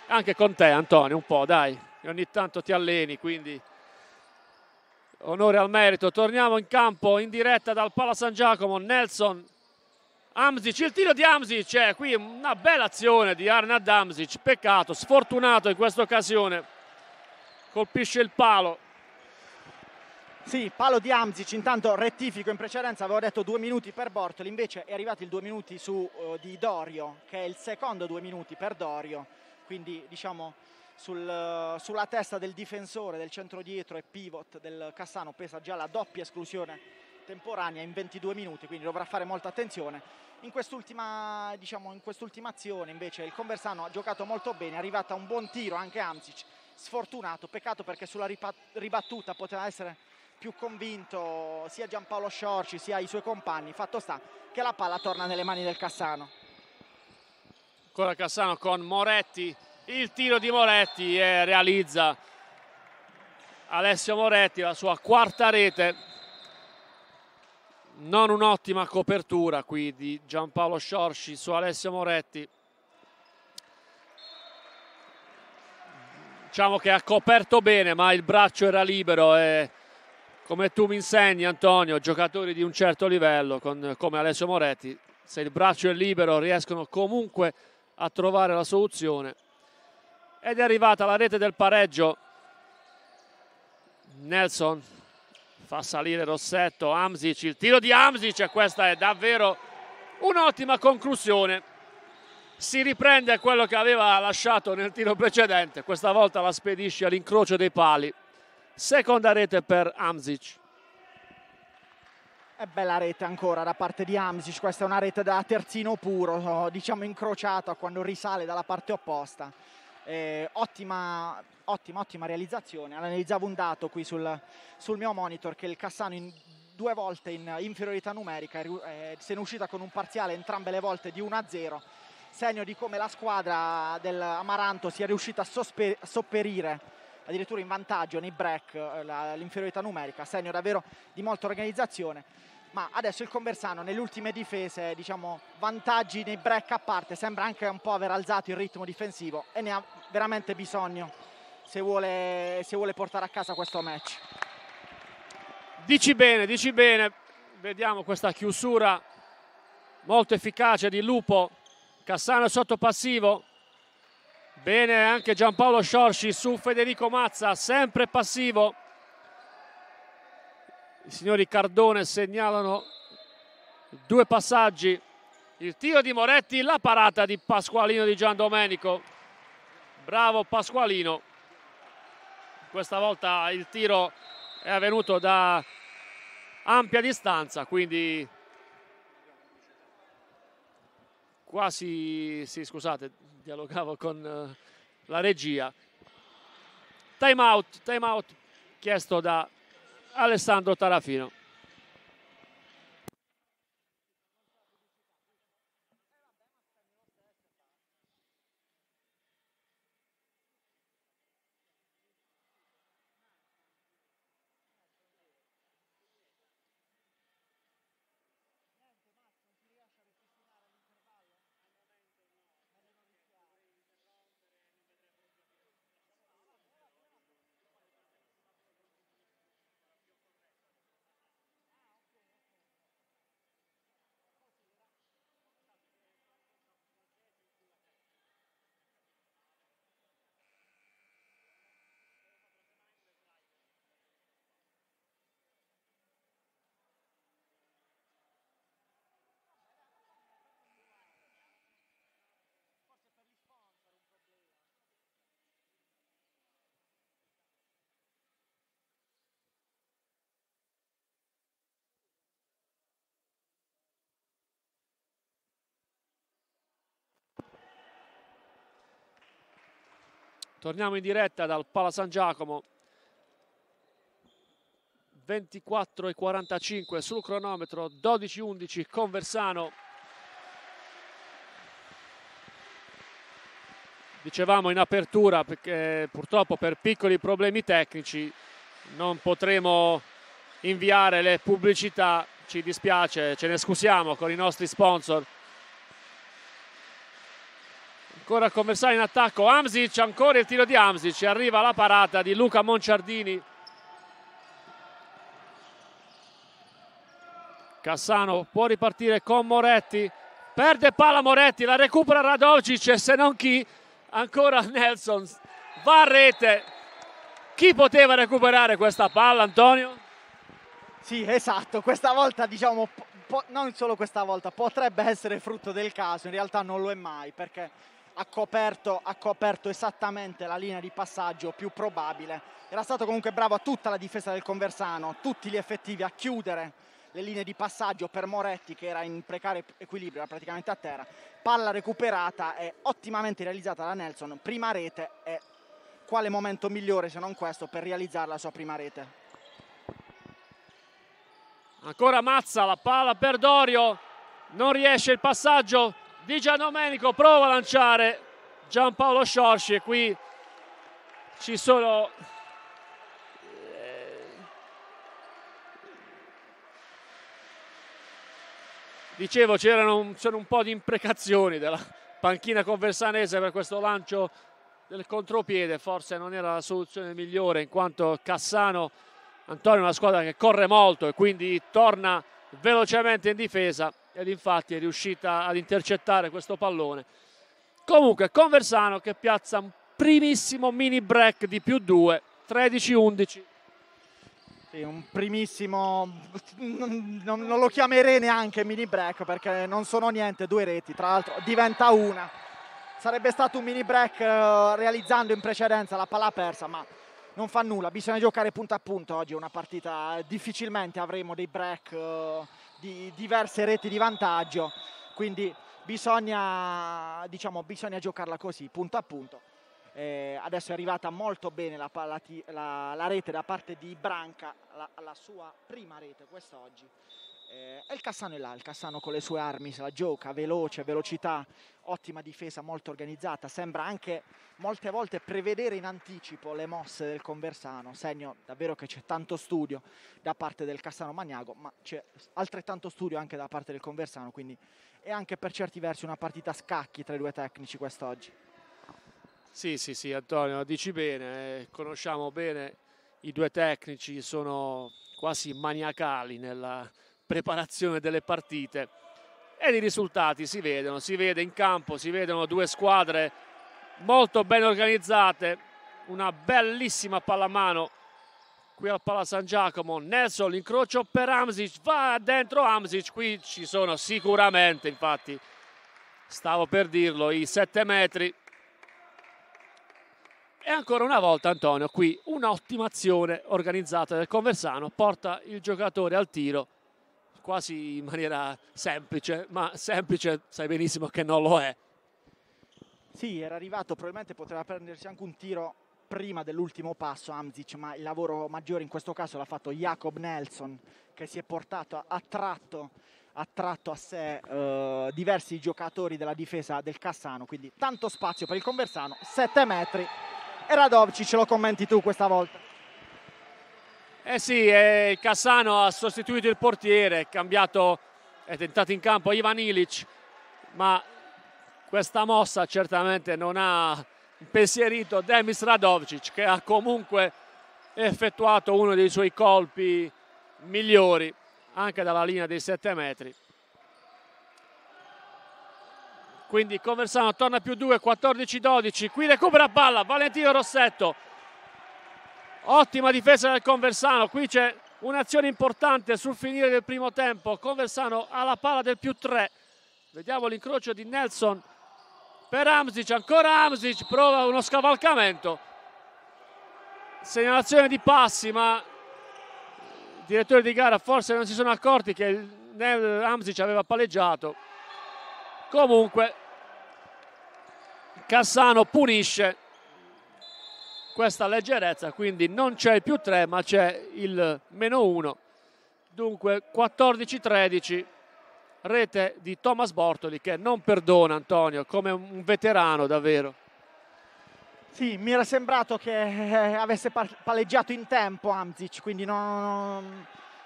anche con te Antonio un po' dai e ogni tanto ti alleni, quindi onore al merito. Torniamo in campo in diretta dal Pala San Giacomo, Nelson, Amzic, il tiro di Amzic, è eh, qui una bella azione di Arnad Amzic, peccato, sfortunato in questa occasione, colpisce il palo. Sì, palo di Amzic, intanto rettifico in precedenza, avevo detto due minuti per Bortoli, invece è arrivato il due minuti su, uh, di Dorio, che è il secondo due minuti per Dorio, quindi diciamo sul, eh, sulla testa del difensore del centro dietro e pivot del Cassano pesa già la doppia esclusione temporanea in 22 minuti, quindi dovrà fare molta attenzione. In quest'ultima, diciamo, in quest'ultima azione invece il Conversano ha giocato molto bene, è arrivato a un buon tiro anche Amsic, sfortunato, peccato perché sulla ribattuta poteva essere più convinto sia Giampaolo Sciorci sia i suoi compagni, fatto sta che la palla torna nelle mani del Cassano. Ancora Cassano con Moretti il tiro di Moretti e realizza Alessio Moretti la sua quarta rete non un'ottima copertura qui di Giampaolo Sciorci su Alessio Moretti diciamo che ha coperto bene ma il braccio era libero e come tu mi insegni Antonio giocatori di un certo livello con, come Alessio Moretti se il braccio è libero riescono comunque a trovare la soluzione ed è arrivata la rete del pareggio Nelson fa salire Rossetto, Amzic, il tiro di Amzic e questa è davvero un'ottima conclusione si riprende quello che aveva lasciato nel tiro precedente questa volta la spedisce all'incrocio dei pali seconda rete per Amzic e bella rete ancora da parte di Amzic, questa è una rete da terzino puro, diciamo incrociata quando risale dalla parte opposta. Eh, ottima, ottima, ottima realizzazione. Analizzavo un dato qui sul, sul mio monitor che il Cassano in due volte in inferiorità numerica eh, se è uscita con un parziale entrambe le volte di 1-0 segno di come la squadra dell'Amaranto sia riuscita a sospe- sopperire addirittura in vantaggio nei break eh, la, l'inferiorità numerica segno davvero di molta organizzazione ma adesso il Conversano nelle ultime difese, diciamo, vantaggi nei break a parte, sembra anche un po' aver alzato il ritmo difensivo e ne ha veramente bisogno se vuole, se vuole portare a casa questo match. Dici bene, dici bene, vediamo questa chiusura molto efficace di Lupo, Cassano sotto passivo, bene anche Giampaolo Sciorci su Federico Mazza, sempre passivo, i signori Cardone segnalano due passaggi il tiro di Moretti la parata di Pasqualino di Gian Domenico bravo Pasqualino questa volta il tiro è avvenuto da ampia distanza quindi quasi si, scusate dialogavo con eh, la regia time out, time out chiesto da Alessandro Tarafino. Torniamo in diretta dal Pala San Giacomo. 24 e 45 sul cronometro, 12-11 Conversano. Dicevamo in apertura perché purtroppo per piccoli problemi tecnici non potremo inviare le pubblicità, ci dispiace, ce ne scusiamo con i nostri sponsor ancora Commerciale in attacco Amsic, ancora il tiro di Amsic arriva la parata di Luca Monciardini Cassano può ripartire con Moretti perde palla Moretti, la recupera Radovcic e se non chi ancora Nelson va a rete chi poteva recuperare questa palla Antonio? Sì esatto, questa volta diciamo non solo questa volta, potrebbe essere frutto del caso, in realtà non lo è mai perché ha coperto, ha coperto esattamente la linea di passaggio più probabile. Era stato comunque bravo a tutta la difesa del Conversano, tutti gli effettivi a chiudere le linee di passaggio per Moretti che era in precario equilibrio, era praticamente a terra. Palla recuperata e ottimamente realizzata da Nelson, prima rete e quale momento migliore se non questo per realizzare la sua prima rete. Ancora Mazza, la palla per Dorio, non riesce il passaggio, di Giannomenico prova a lanciare Giampaolo Sciorci e qui ci sono eh, dicevo c'erano un, un, po' di imprecazioni della panchina conversanese per questo lancio del contropiede forse non era la soluzione migliore in quanto Cassano Antonio è una squadra che corre molto e quindi torna velocemente in difesa ed infatti è riuscita ad intercettare questo pallone. Comunque Conversano che piazza un primissimo mini break di più 2, 13-11. Sì, un primissimo, non, non, lo chiamerei neanche mini break perché non sono niente, due reti, tra l'altro diventa una. Sarebbe stato un mini break eh, realizzando in precedenza la palla persa, ma non fa nulla, bisogna giocare punto a punto oggi, è una partita eh, difficilmente avremo dei break. Eh, di diverse reti di vantaggio, quindi bisogna, diciamo, bisogna giocarla così, punto a punto. Eh, adesso è arrivata molto bene la, la, la, la, rete da parte di Branca, la sua prima rete quest'oggi. Eh, e il Cassano è là, il Cassano con le sue armi se la gioca, veloce, velocità, ottima difesa, molto organizzata, sembra anche molte volte prevedere in anticipo le mosse del Conversano, segno davvero che c'è tanto studio da parte del Cassano Magnago, ma c'è altrettanto studio anche da parte del Conversano, quindi è anche per certi versi una partita a scacchi tra i due tecnici quest'oggi. Sì, sì, sì, Antonio, dici bene, eh, conosciamo bene i due tecnici, sono quasi maniacali nella preparazione delle partite e i risultati si vedono, si vede in campo, si vedono due squadre molto ben organizzate, una bellissima pallamano qui al Pala San Giacomo, Nelson l'incrocio per Amsic, va dentro Amsic, qui ci sono sicuramente infatti, stavo per dirlo, i 7 metri e ancora una volta Antonio qui un'ottima azione organizzata del Conversano porta il giocatore al tiro quasi in maniera semplice, ma semplice sai benissimo che non lo è. Sì, era arrivato, probabilmente poteva prendersi anche un tiro prima dell'ultimo passo Amzic, ma il lavoro maggiore in questo caso l'ha fatto Jacob Nelson che si è portato a tratto, a, tratto a sé eh, diversi giocatori della difesa del Cassano, quindi tanto spazio per il Conversano, 7 metri. E Radovci ce lo commenti tu questa volta. Eh sì, eh, Cassano ha sostituito il portiere, è cambiato, è tentato in campo Ivan Ilic, ma questa mossa certamente non ha impensierito Demis Radovcic che ha comunque effettuato uno dei suoi colpi migliori anche dalla linea dei 7 metri. Quindi Conversano torna più 2, 14-12, qui recupera palla Valentino Rossetto Ottima difesa del Conversano, qui c'è un'azione importante sul finire del primo tempo. Conversano ha la palla del più 3. Vediamo l'incrocio di Nelson per Amsic, ancora Amsic, prova uno scavalcamento. Segnalazione di passi, ma il direttore di gara forse non si sono accorti che Nel Amsic aveva palleggiato. Comunque Cassano punisce questa leggerezza, quindi non c'è il più 3 ma c'è il meno 1. Dunque 14-13, rete di Thomas Bortoli che non perdona Antonio, come un veterano davvero. Sì, mi era sembrato che eh, avesse palleggiato in tempo Amzic, quindi non,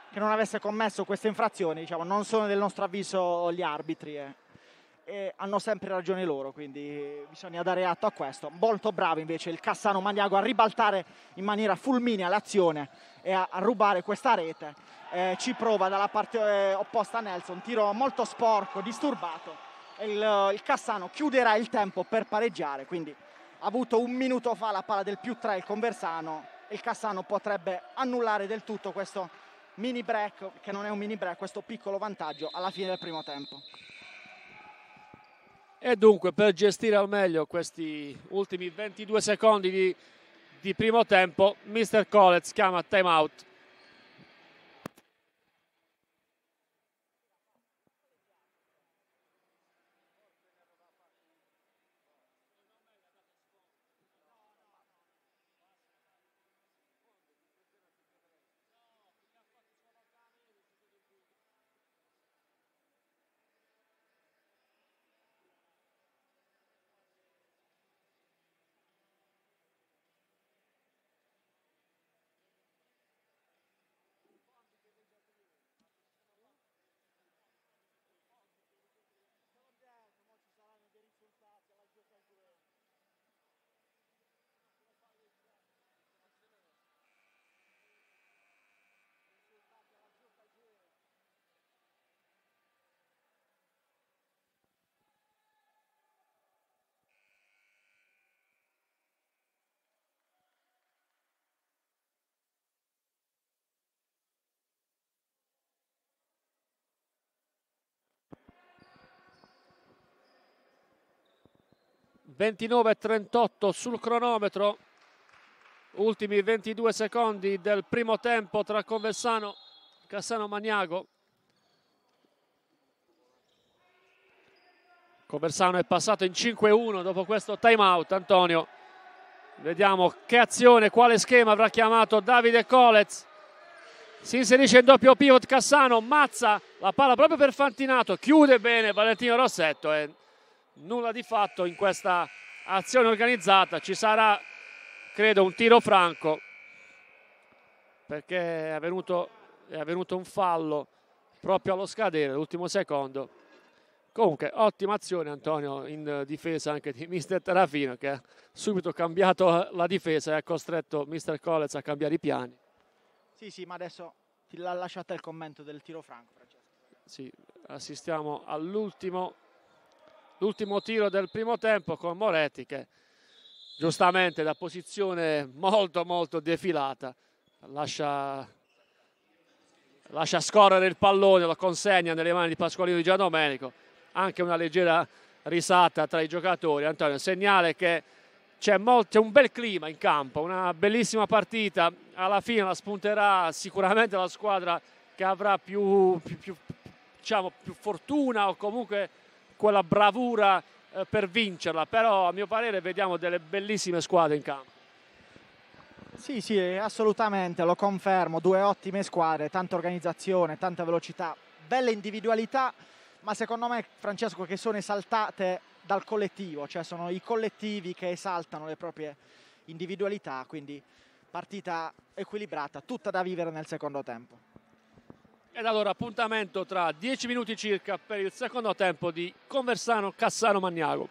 che non avesse commesso queste infrazioni, diciamo, non sono del nostro avviso gli arbitri. Eh. E hanno sempre ragione loro, quindi bisogna dare atto a questo. Molto bravo invece il Cassano Maniago a ribaltare in maniera fulminea l'azione e a, a rubare questa rete. Eh, ci prova dalla parte eh, opposta Nelson, tiro molto sporco, disturbato. Il, il, Cassano chiuderà il tempo per pareggiare, quindi ha avuto un minuto fa la palla del più 3 il Conversano. Il Cassano potrebbe annullare del tutto questo mini break, che non è un mini break, questo piccolo vantaggio alla fine del primo tempo. E dunque per gestire al meglio questi ultimi 22 secondi di, di primo tempo, Mr. Colez chiama time out 29-38 sul cronometro ultimi 22 secondi del primo tempo tra Conversano e Cassano Maniago Conversano è passato in 5-1 dopo questo time out Antonio vediamo che azione, quale schema avrà chiamato Davide Colez si inserisce in doppio pivot Cassano, mazza la palla proprio per Fantinato chiude bene Valentino Rossetto e nulla di fatto in questa azione organizzata ci sarà credo un tiro franco perché è avvenuto, è avvenuto un fallo proprio allo scadere l'ultimo secondo comunque ottima azione Antonio in difesa anche di mister Terafino che ha subito cambiato la difesa e ha costretto mister Collez a cambiare i piani sì sì ma adesso ti l'ha lasciata il commento del tiro franco Francesco. sì assistiamo all'ultimo l'ultimo tiro del primo tempo con Moretti che giustamente da posizione molto molto defilata lascia, lascia scorrere il pallone, lo consegna nelle mani di Pasqualino di Giannomenico anche una leggera risata tra i giocatori. Antonio, segnale che c'è, un bel clima in campo, una bellissima partita, alla fine la spunterà sicuramente la squadra che avrà più, più, più, diciamo, più fortuna o comunque quella bravura eh, per vincerla, però a mio parere vediamo delle bellissime squadre in campo. Sì, sì, assolutamente, lo confermo, due ottime squadre, tanta organizzazione, tanta velocità, belle individualità, ma secondo me Francesco che sono esaltate dal collettivo, cioè sono i collettivi che esaltano le proprie individualità, quindi partita equilibrata, tutta da vivere nel secondo tempo. Ed allora appuntamento tra 10 minuti circa per il secondo tempo di Conversano Cassano Magnago.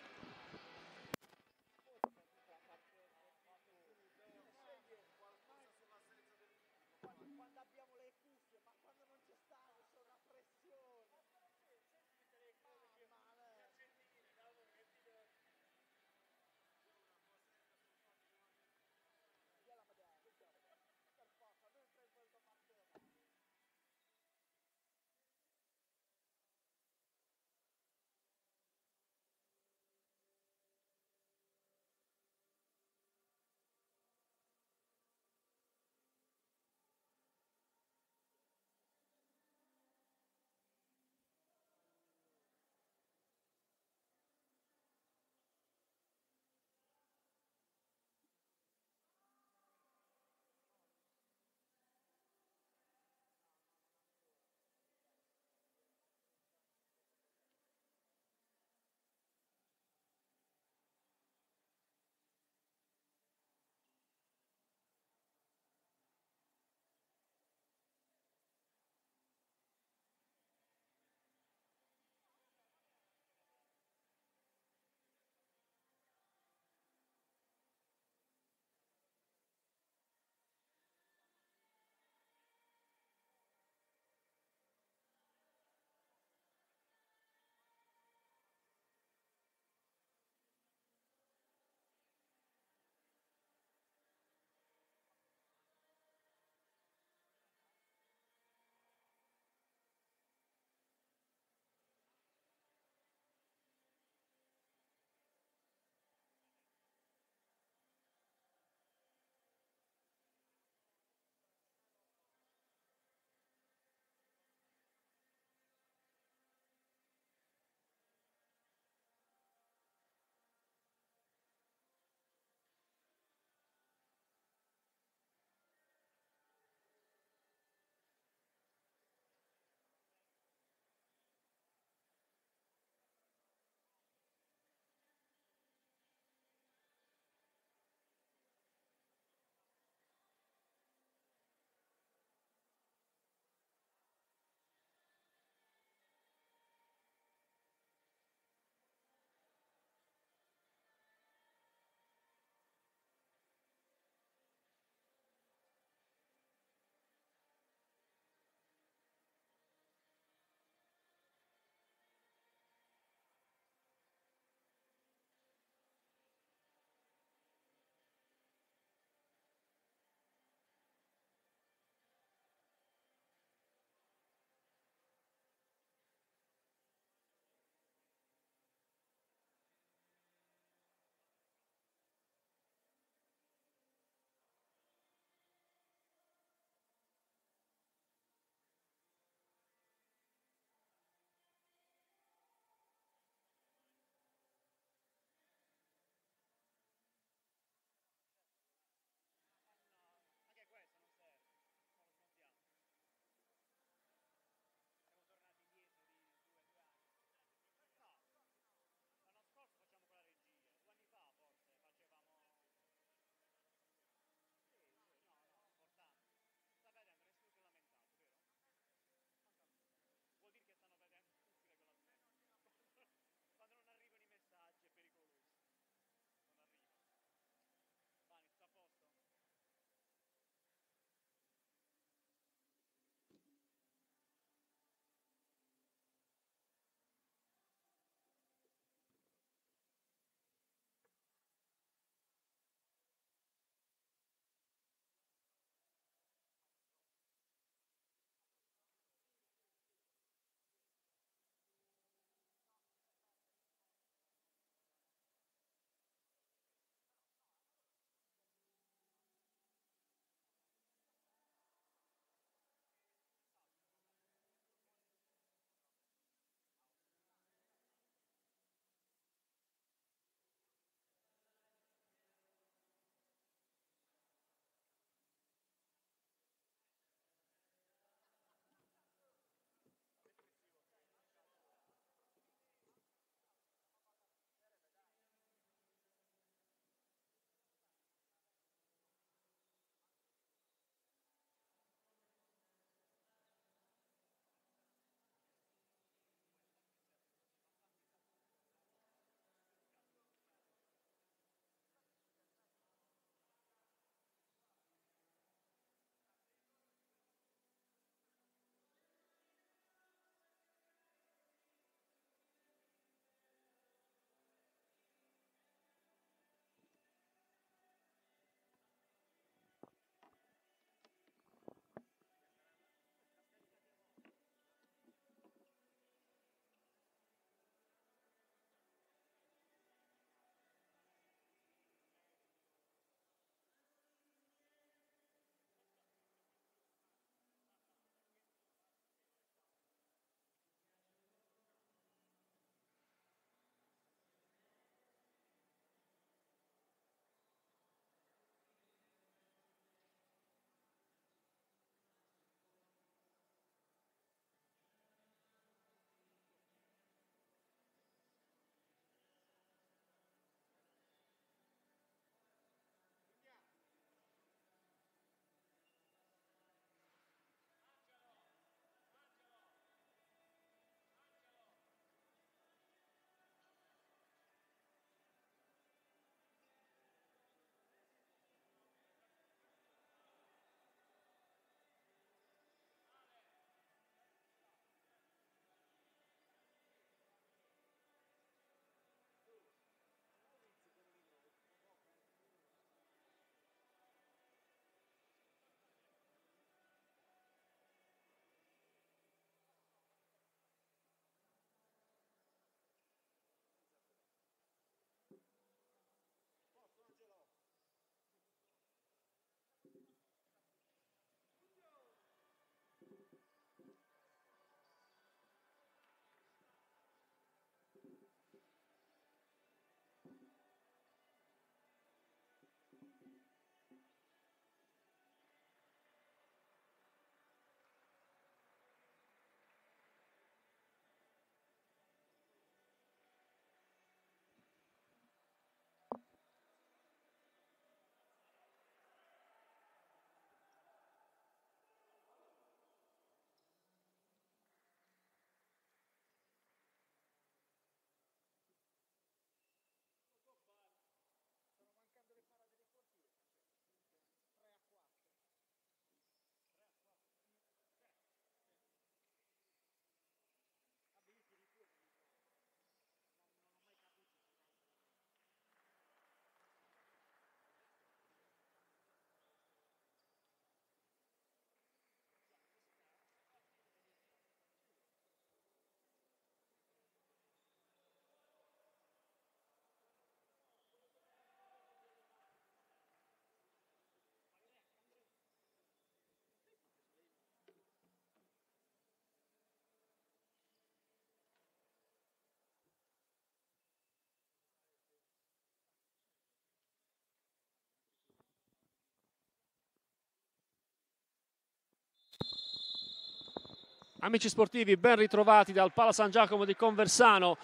Amici sportivi, ben ritrovati dal Pala San Giacomo di Conversano.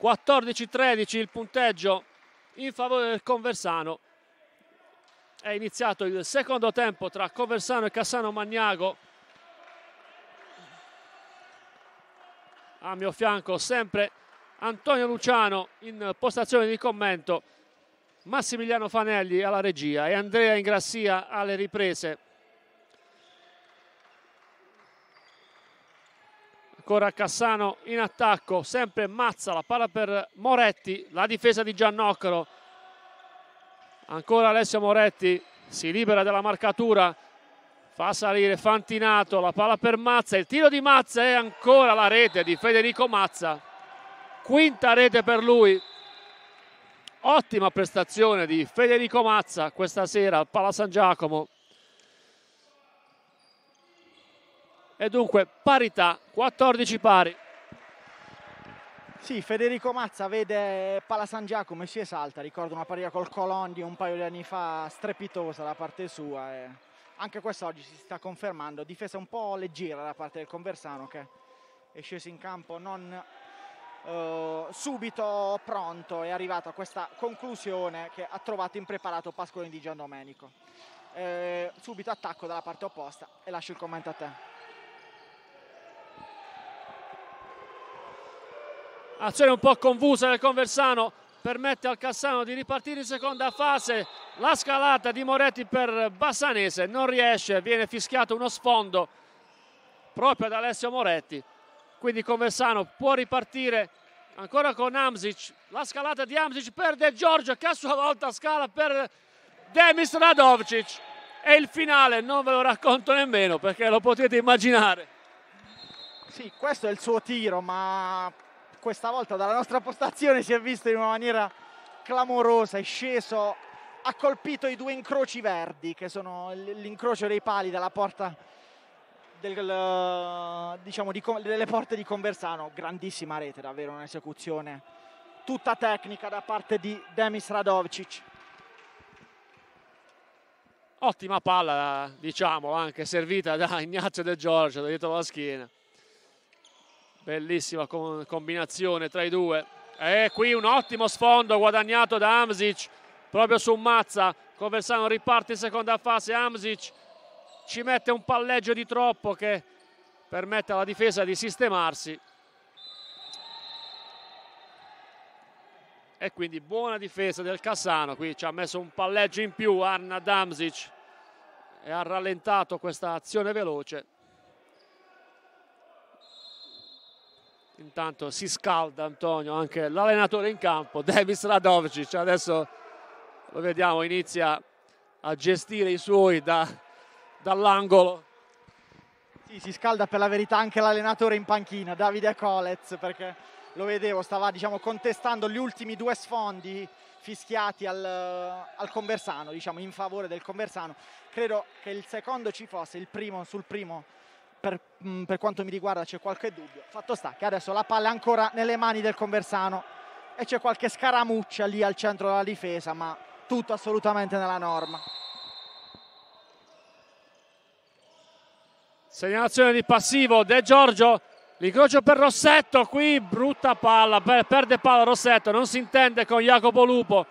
14-13 il punteggio in favore del Conversano. È iniziato il secondo tempo tra Conversano e Cassano Magnago. A mio fianco sempre Antonio Luciano in postazione di commento, Massimiliano Fanelli alla regia e Andrea Ingrassia alle riprese. ancora Cassano in attacco, sempre Mazza, la palla per Moretti, la difesa di Giannocaro, ancora Alessio Moretti, si libera dalla marcatura, fa salire Fantinato, la palla per Mazza, il tiro di Mazza e ancora la rete di Federico Mazza, quinta rete per lui, ottima prestazione di Federico Mazza questa sera al Pala San Giacomo. e dunque parità 14 pari sì, Federico Mazza vede Pala San Giacomo e si esalta, ricordo una paria col Colon di un paio di anni fa strepitosa da parte sua e anche quest'oggi si sta confermando, difesa un po' leggera da parte del Conversano che è sceso in campo non Uh, subito pronto è arrivato a questa conclusione che ha trovato impreparato Pasquale di Gian Domenico. Eh, subito attacco dalla parte opposta e lascio il commento a te. azione un po' confusa del Conversano permette al Cassano di ripartire in seconda fase la scalata di Moretti per Bassanese non riesce, viene fischiato uno sfondo proprio ad Alessio Moretti quindi Conversano può ripartire ancora con Amzic la scalata di Amzic per De Giorgio che a sua volta scala per Demis Radovcic e il finale non ve lo racconto nemmeno perché lo potete immaginare sì, questo è il suo tiro ma questa volta dalla nostra postazione si è visto in una maniera clamorosa, è sceso, ha colpito i due incroci verdi che sono l'incrocio dei pali della porta del, diciamo, di, delle porte di Conversano, grandissima rete davvero, un'esecuzione tutta tecnica da parte di Demis Radovcic. Ottima palla, diciamo, anche servita da Ignazio De Giorgio da dietro la schiena bellissima combinazione tra i due e qui un ottimo sfondo guadagnato da Amzic proprio su Mazza Conversano riparte in seconda fase Amzic ci mette un palleggio di troppo che permette alla difesa di sistemarsi e quindi buona difesa del Cassano qui ci ha messo un palleggio in più Arna Damzic e ha rallentato questa azione veloce Intanto si scalda Antonio, anche l'allenatore in campo, Davis Radovcic. Adesso lo vediamo, inizia a gestire i suoi da, dall'angolo. Sì, si scalda per la verità anche l'allenatore in panchina, Davide Colez, perché lo vedevo, stava diciamo, contestando gli ultimi due sfondi fischiati al, al, conversano, diciamo in favore del conversano. Credo che il secondo ci fosse, il primo sul primo per, mm, per quanto mi riguarda c'è qualche dubbio. Fatto sta che adesso la palla è ancora nelle mani del Conversano e c'è qualche scaramuccia lì al centro della difesa, ma tutto assolutamente nella norma. Segnalazione di passivo De Giorgio, l'incrocio per Rossetto, qui brutta palla, perde palla Rossetto, non si intende con Jacopo Lupo.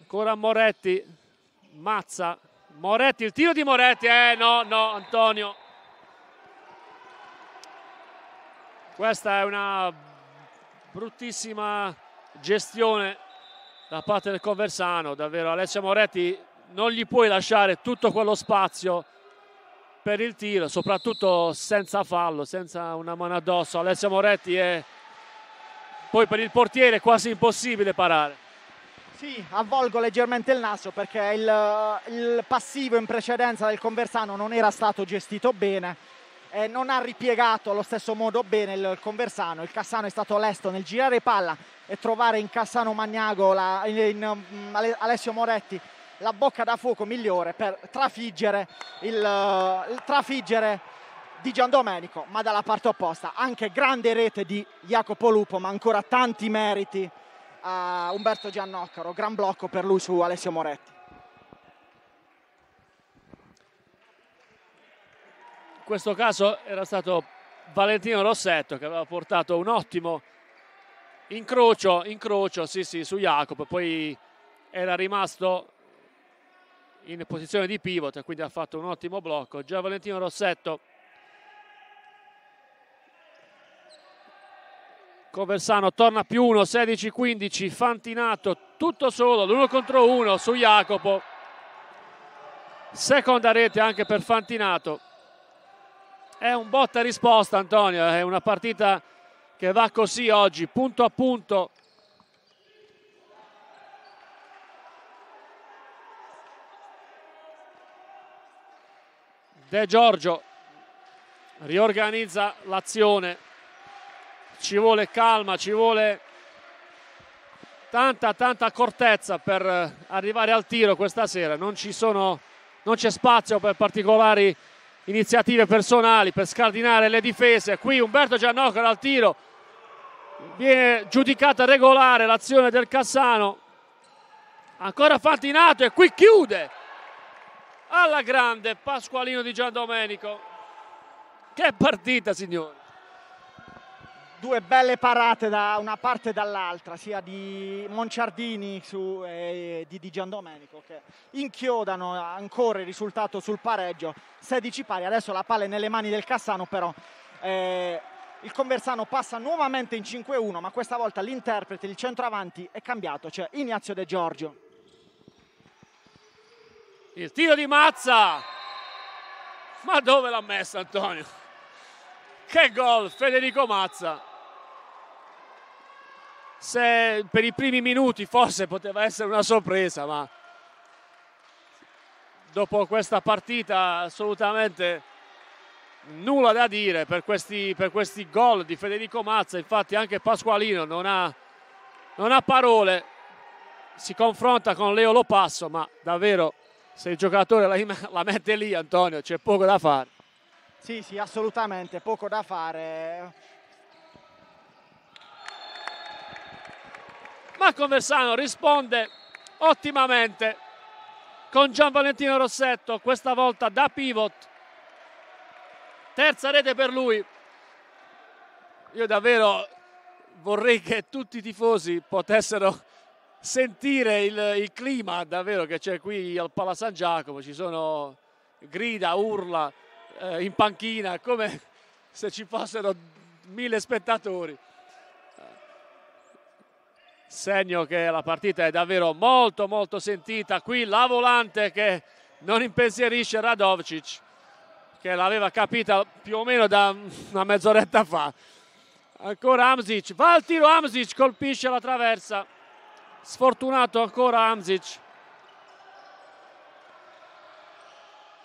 Ancora Moretti, Mazza, Moretti, il tiro di Moretti, eh no, no Antonio. Questa è una bruttissima gestione da parte del Conversano, davvero Alessio Moretti non gli puoi lasciare tutto quello spazio per il tiro, soprattutto senza fallo, senza una mano addosso. Alessio Moretti è poi per il portiere quasi impossibile parare. Sì, avvolgo leggermente il naso perché il, il passivo in precedenza del Conversano non era stato gestito bene. Eh, non ha ripiegato allo stesso modo bene il, Conversano. Il Cassano è stato lesto nel girare palla e trovare in Cassano Magnago, la, in, in, mm, in, Alessio Moretti, la bocca da fuoco migliore per trafiggere il, il trafiggere di Gian Domenico, ma dalla parte opposta. Anche grande rete di Jacopo Lupo, ma ancora tanti meriti a Umberto Giannoccaro, gran blocco per lui su Alessio Moretti. In questo caso era stato Valentino Rossetto che aveva portato un ottimo incrocio, incrocio sì, sì, su Jacopo, poi era rimasto in posizione di pivot, e quindi ha fatto un ottimo blocco. Già Valentino Rossetto Conversano torna più uno, 16-15, Fantinato tutto solo, l'1 contro uno su Jacopo. Seconda rete anche per Fantinato. È un botta risposta Antonio, è una partita che va così oggi, punto a punto. De Giorgio riorganizza l'azione ci vuole calma, ci vuole tanta tanta accortezza per eh, arrivare al tiro questa sera, non, sono, non c'è spazio per particolari iniziative personali, per scardinare le difese, qui Umberto Giannocca dal tiro, viene giudicata regolare l'azione del Cassano, ancora Fantinato e qui chiude alla grande Pasqualino di Giandomenico. Che partita signori! due belle parate da una parte e dall'altra, sia di Monciardini su, eh, di, di Giandomenico, che inchiodano ancora il risultato sul pareggio, 16 pari, adesso la palla è nelle mani del Cassano però. Eh, il Conversano passa nuovamente in 5-1, ma questa volta l'interprete, il centroavanti è cambiato, cioè Ignazio De Giorgio. Il tiro di Mazza! Ma dove l'ha messa Antonio? Che gol Federico Mazza! se per i primi minuti forse poteva essere una sorpresa, ma dopo questa partita assolutamente nulla da dire per questi, per questi gol di Federico Mazza, infatti anche Pasqualino non ha, non ha parole, si confronta con Leo Lopasso, ma davvero se il giocatore la, la mette lì Antonio c'è poco da fare. Sì, sì, assolutamente, poco da fare ma Conversano risponde ottimamente con Gian Valentino Rossetto, questa volta da pivot. Terza rete per lui. Io davvero vorrei che tutti i tifosi potessero sentire il, il clima davvero che c'è qui al Pala San Giacomo. Ci sono grida, urla eh, in panchina, come se ci fossero mille spettatori segno che la partita è davvero molto molto sentita qui la volante che non impensierisce Radovcic che l'aveva capita più o meno da una mezz'oretta fa ancora Amzic va al tiro Amzic colpisce la traversa sfortunato ancora Amzic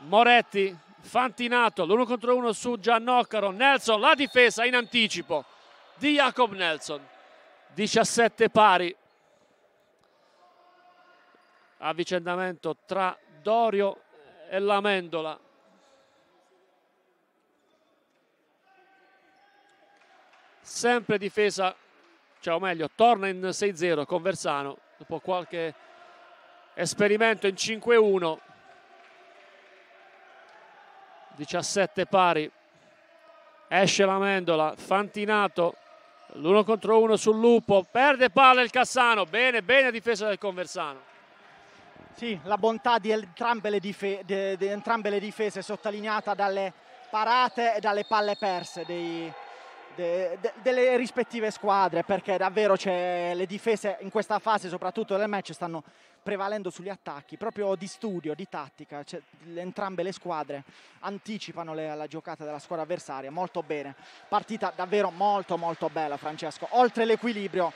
Moretti Fantinato l'uno contro uno su Giannoccaro Nelson la difesa in anticipo di Jacob Nelson 17 pari. Avvicendamento tra Dorio e Lamendola. Sempre difesa, cioè o meglio, torna in 6-0 con Versano dopo qualche esperimento in 5-1. 17 pari. Esce Lamendola, Fantinato L'uno contro uno sul lupo, perde palla il Cassano, bene, bene a difesa del Conversano. Sì, la bontà di entrambe le, difese, di, di entrambe le difese sottolineata dalle parate e dalle palle perse dei, de, de, delle rispettive squadre perché davvero cioè, le difese in questa fase soprattutto del match stanno prevalendo sugli attacchi proprio di studio, di tattica cioè, entrambe le squadre anticipano le, la giocata della squadra avversaria molto bene, partita davvero molto molto bella Francesco, oltre l'equilibrio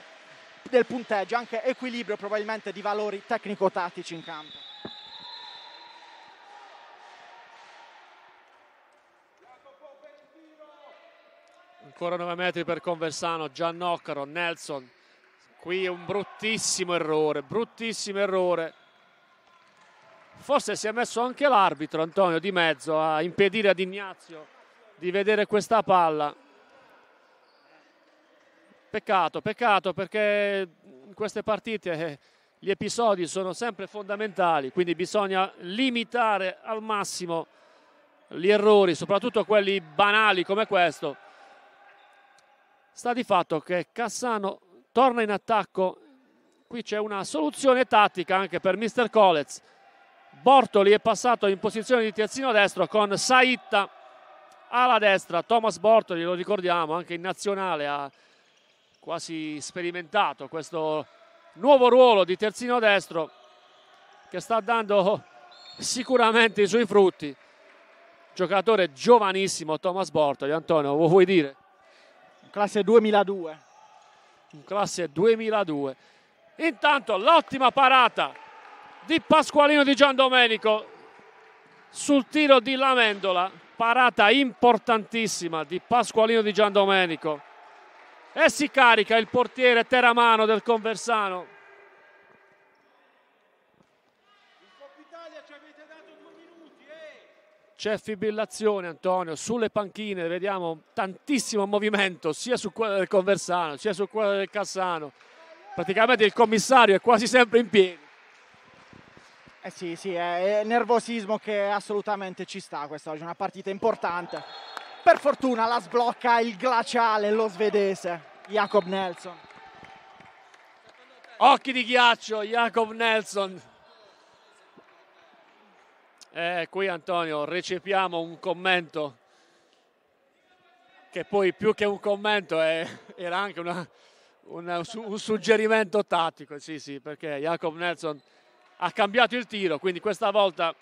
del punteggio, anche equilibrio probabilmente di valori tecnico-tattici in campo ancora 9 metri per Conversano, Giannoccaro, Nelson. Qui un bruttissimo errore, bruttissimo errore. Forse si è messo anche l'arbitro Antonio di mezzo a impedire ad Ignazio di vedere questa palla. Peccato, peccato perché in queste partite eh, gli episodi sono sempre fondamentali, quindi bisogna limitare al massimo gli errori, soprattutto quelli banali come questo sta di fatto che Cassano torna in attacco qui c'è una soluzione tattica anche per Mister Colez Bortoli è passato in posizione di terzino destro con Saitta alla destra Thomas Bortoli lo ricordiamo anche in nazionale ha quasi sperimentato questo nuovo ruolo di terzino destro che sta dando sicuramente i suoi frutti giocatore giovanissimo Thomas Bortoli Antonio vuoi dire? classe 2002. Un classe 2002. Intanto l'ottima parata di Pasqualino di Gian Domenico sul tiro di Lamendola, parata importantissima di Pasqualino di Gian Domenico e si carica il portiere Teramano del Conversano c'è fibrillazione Antonio sulle panchine vediamo tantissimo movimento sia su quella del Conversano sia su quella del Cassano praticamente il commissario è quasi sempre in piedi eh sì sì è nervosismo che assolutamente ci sta quest'oggi una partita importante per fortuna la sblocca il glaciale lo svedese Jacob Nelson occhi di ghiaccio Jacob Nelson eh, qui Antonio recepiamo un commento che poi più che un commento è, era anche una, una, un suggerimento tattico, sì sì, perché Jacob Nelson ha cambiato il tiro, quindi questa volta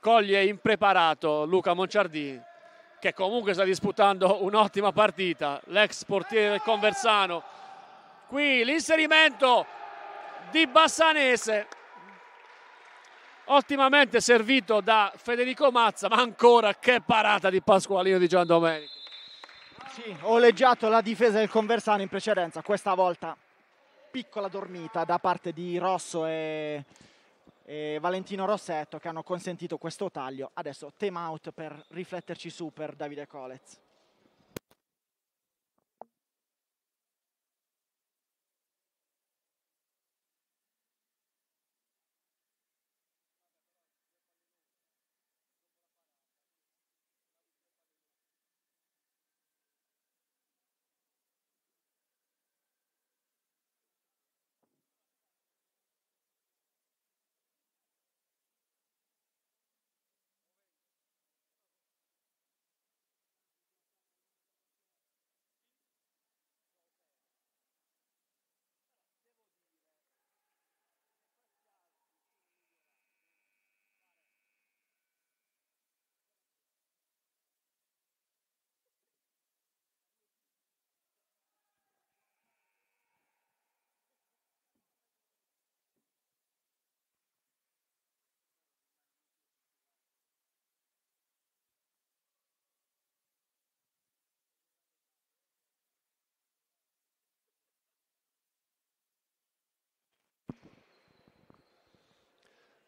coglie impreparato Luca Monciardini che comunque sta disputando un'ottima partita, l'ex portiere del Conversano. Qui l'inserimento di Bassanese ottimamente servito da Federico Mazza, ma ancora che parata di Pasqualino di Gian Domenico. Sì, ho leggiato la difesa del Conversano in precedenza, questa volta piccola dormita da parte di Rosso e, e Valentino Rossetto che hanno consentito questo taglio. Adesso time out per rifletterci su per Davide Colez.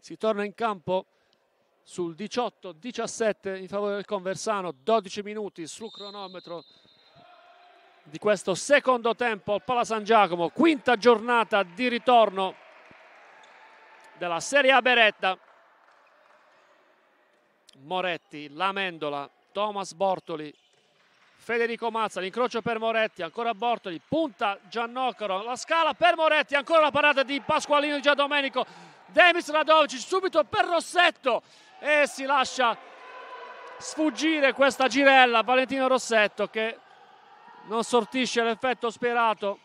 si torna in campo sul 18-17 in favore del Conversano 12 minuti sul cronometro di questo secondo tempo al Pala San Giacomo quinta giornata di ritorno della Serie A Beretta Moretti, Lamendola, Thomas Bortoli Federico Mazza, l'incrocio per Moretti, ancora Bortoli, punta Giannocaro, la scala per Moretti, ancora la parata di Pasqualino Giadomenico, Demis Radovcic subito per Rossetto e si lascia sfuggire questa girella Valentino Rossetto che non sortisce l'effetto sperato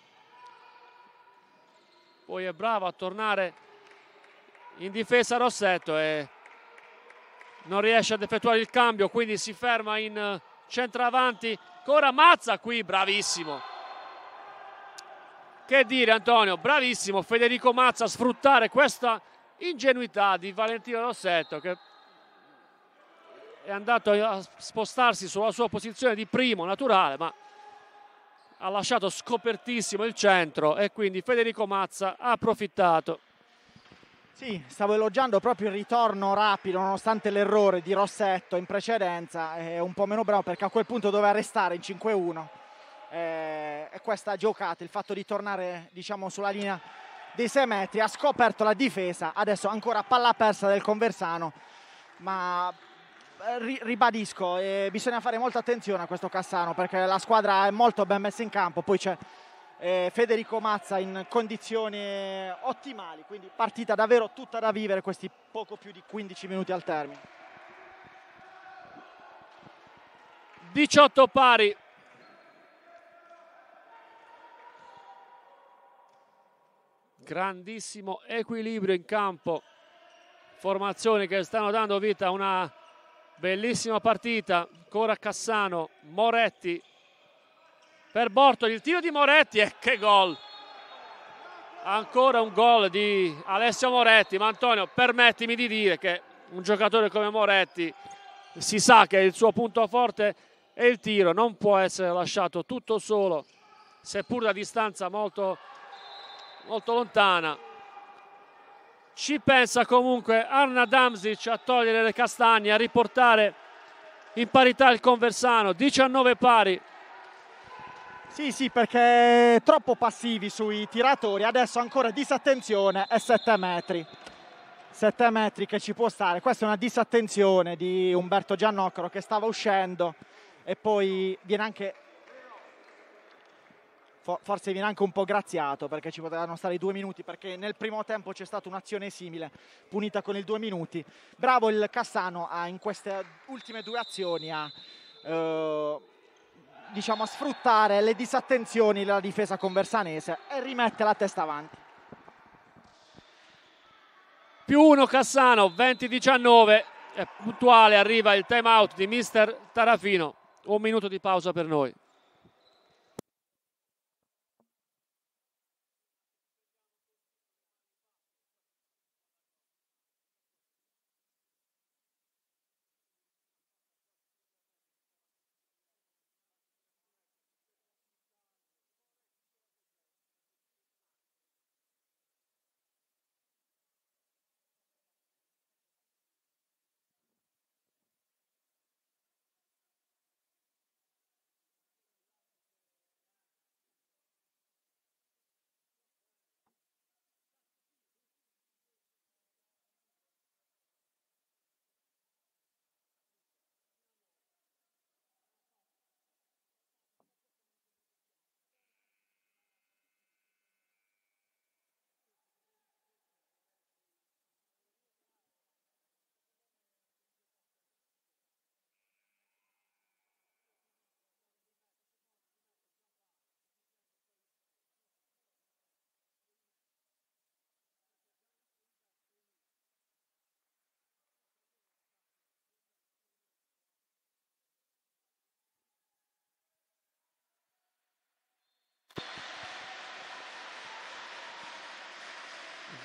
poi è bravo a tornare in difesa Rossetto e non riesce ad effettuare il cambio quindi si ferma in centravanti ancora Mazza qui bravissimo che dire Antonio bravissimo Federico Mazza a sfruttare questa ingenuità di Valentino Rossetto che è andato a spostarsi sulla sua posizione di primo naturale ma ha lasciato scopertissimo il centro e quindi Federico Mazza ha approfittato sì, stavo elogiando proprio il ritorno rapido nonostante l'errore di Rossetto in precedenza, è un po' meno bravo perché a quel punto doveva restare in 5-1 eh, e questa giocata, il fatto di tornare diciamo, sulla linea dei 6 metri, ha scoperto la difesa, adesso ancora palla persa del Conversano, ma eh, ribadisco, eh, bisogna fare molta attenzione a questo Cassano perché la squadra è molto ben messa in campo, poi c'è eh, Federico Mazza in condizioni ottimali, quindi partita davvero tutta da vivere questi poco più di 15 minuti al termine. 18 pari grandissimo equilibrio in campo formazioni che stanno dando vita a una bellissima partita ancora Cassano, Moretti per Bortoli il tiro di Moretti e che gol ancora un gol di Alessio Moretti ma Antonio permettimi di dire che un giocatore come Moretti si sa che il suo punto forte è il tiro non può essere lasciato tutto solo seppur da distanza molto molto lontana ci pensa comunque Arna Damsic a togliere le castagne, a riportare in parità il conversano, 19 pari. Sì, sì, perché troppo passivi sui tiratori, adesso ancora disattenzione e 7 metri. 7 metri che ci può stare, questa è una disattenzione di Umberto Giannoccaro che stava uscendo e poi viene anche forse viene anche un po' graziato perché ci potevano stare i due minuti perché nel primo tempo c'è stata un'azione simile punita con il due minuti bravo il Cassano a, in queste ultime due azioni a eh, diciamo a sfruttare le disattenzioni della difesa conversanese e rimette la testa avanti più uno Cassano 20-19 puntuale arriva il time out di mister Tarafino un minuto di pausa per noi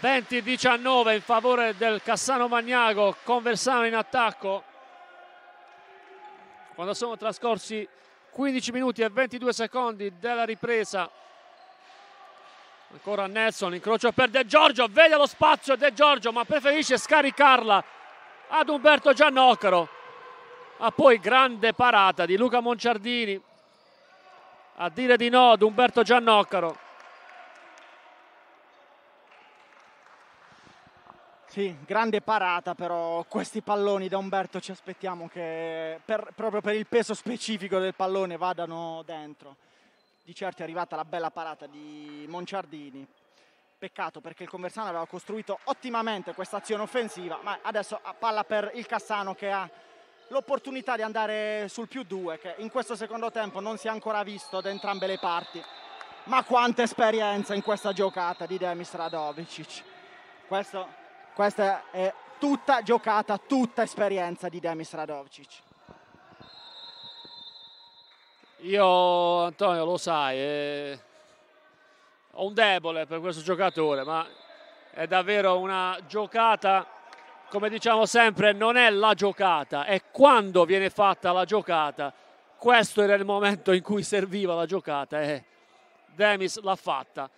20-19 in favore del Cassano Magnago con Versano in attacco quando sono trascorsi 15 minuti e 22 secondi della ripresa ancora Nelson incrocio per De Giorgio vede lo spazio De Giorgio ma preferisce scaricarla ad Umberto Giannocaro ma poi grande parata di Luca Monciardini a dire di no ad Umberto Giannocaro Sì, grande parata, però questi palloni da Umberto ci aspettiamo che per, proprio per il peso specifico del pallone vadano dentro. Di certo è arrivata la bella parata di Monciardini. Peccato perché il Conversano aveva costruito ottimamente questa azione offensiva, ma adesso a palla per il Cassano che ha l'opportunità di andare sul più due, che in questo secondo tempo non si è ancora visto da entrambe le parti. Ma quanta esperienza in questa giocata di Demis Radovicic. Questo questa è tutta giocata, tutta esperienza di Demis Radovcic. Io, Antonio, lo sai, eh, ho un debole per questo giocatore, ma è davvero una giocata, come diciamo sempre, non è la giocata, è quando viene fatta la giocata. Questo era il momento in cui serviva la giocata e Demis l'ha fatta.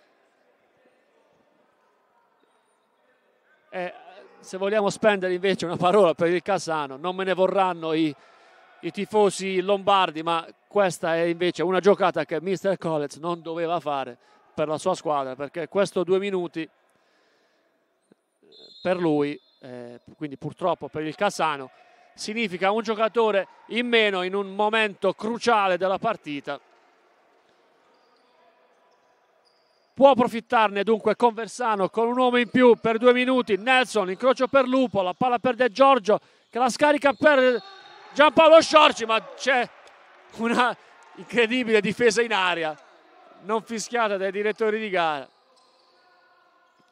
Eh, se vogliamo spendere invece una parola per il Casano, non me ne vorranno i, i tifosi lombardi, ma questa è invece una giocata che Mr. Collins non doveva fare per la sua squadra, perché questo due minuti eh, per lui, eh, quindi purtroppo per il Casano, significa un giocatore in meno in un momento cruciale della partita può approfittarne dunque Conversano con un uomo in più per due minuti, Nelson incrocio per Lupo, la palla per De Giorgio che la scarica per Giampaolo Sciorci ma c'è una incredibile difesa in aria non fischiata dai direttori di gara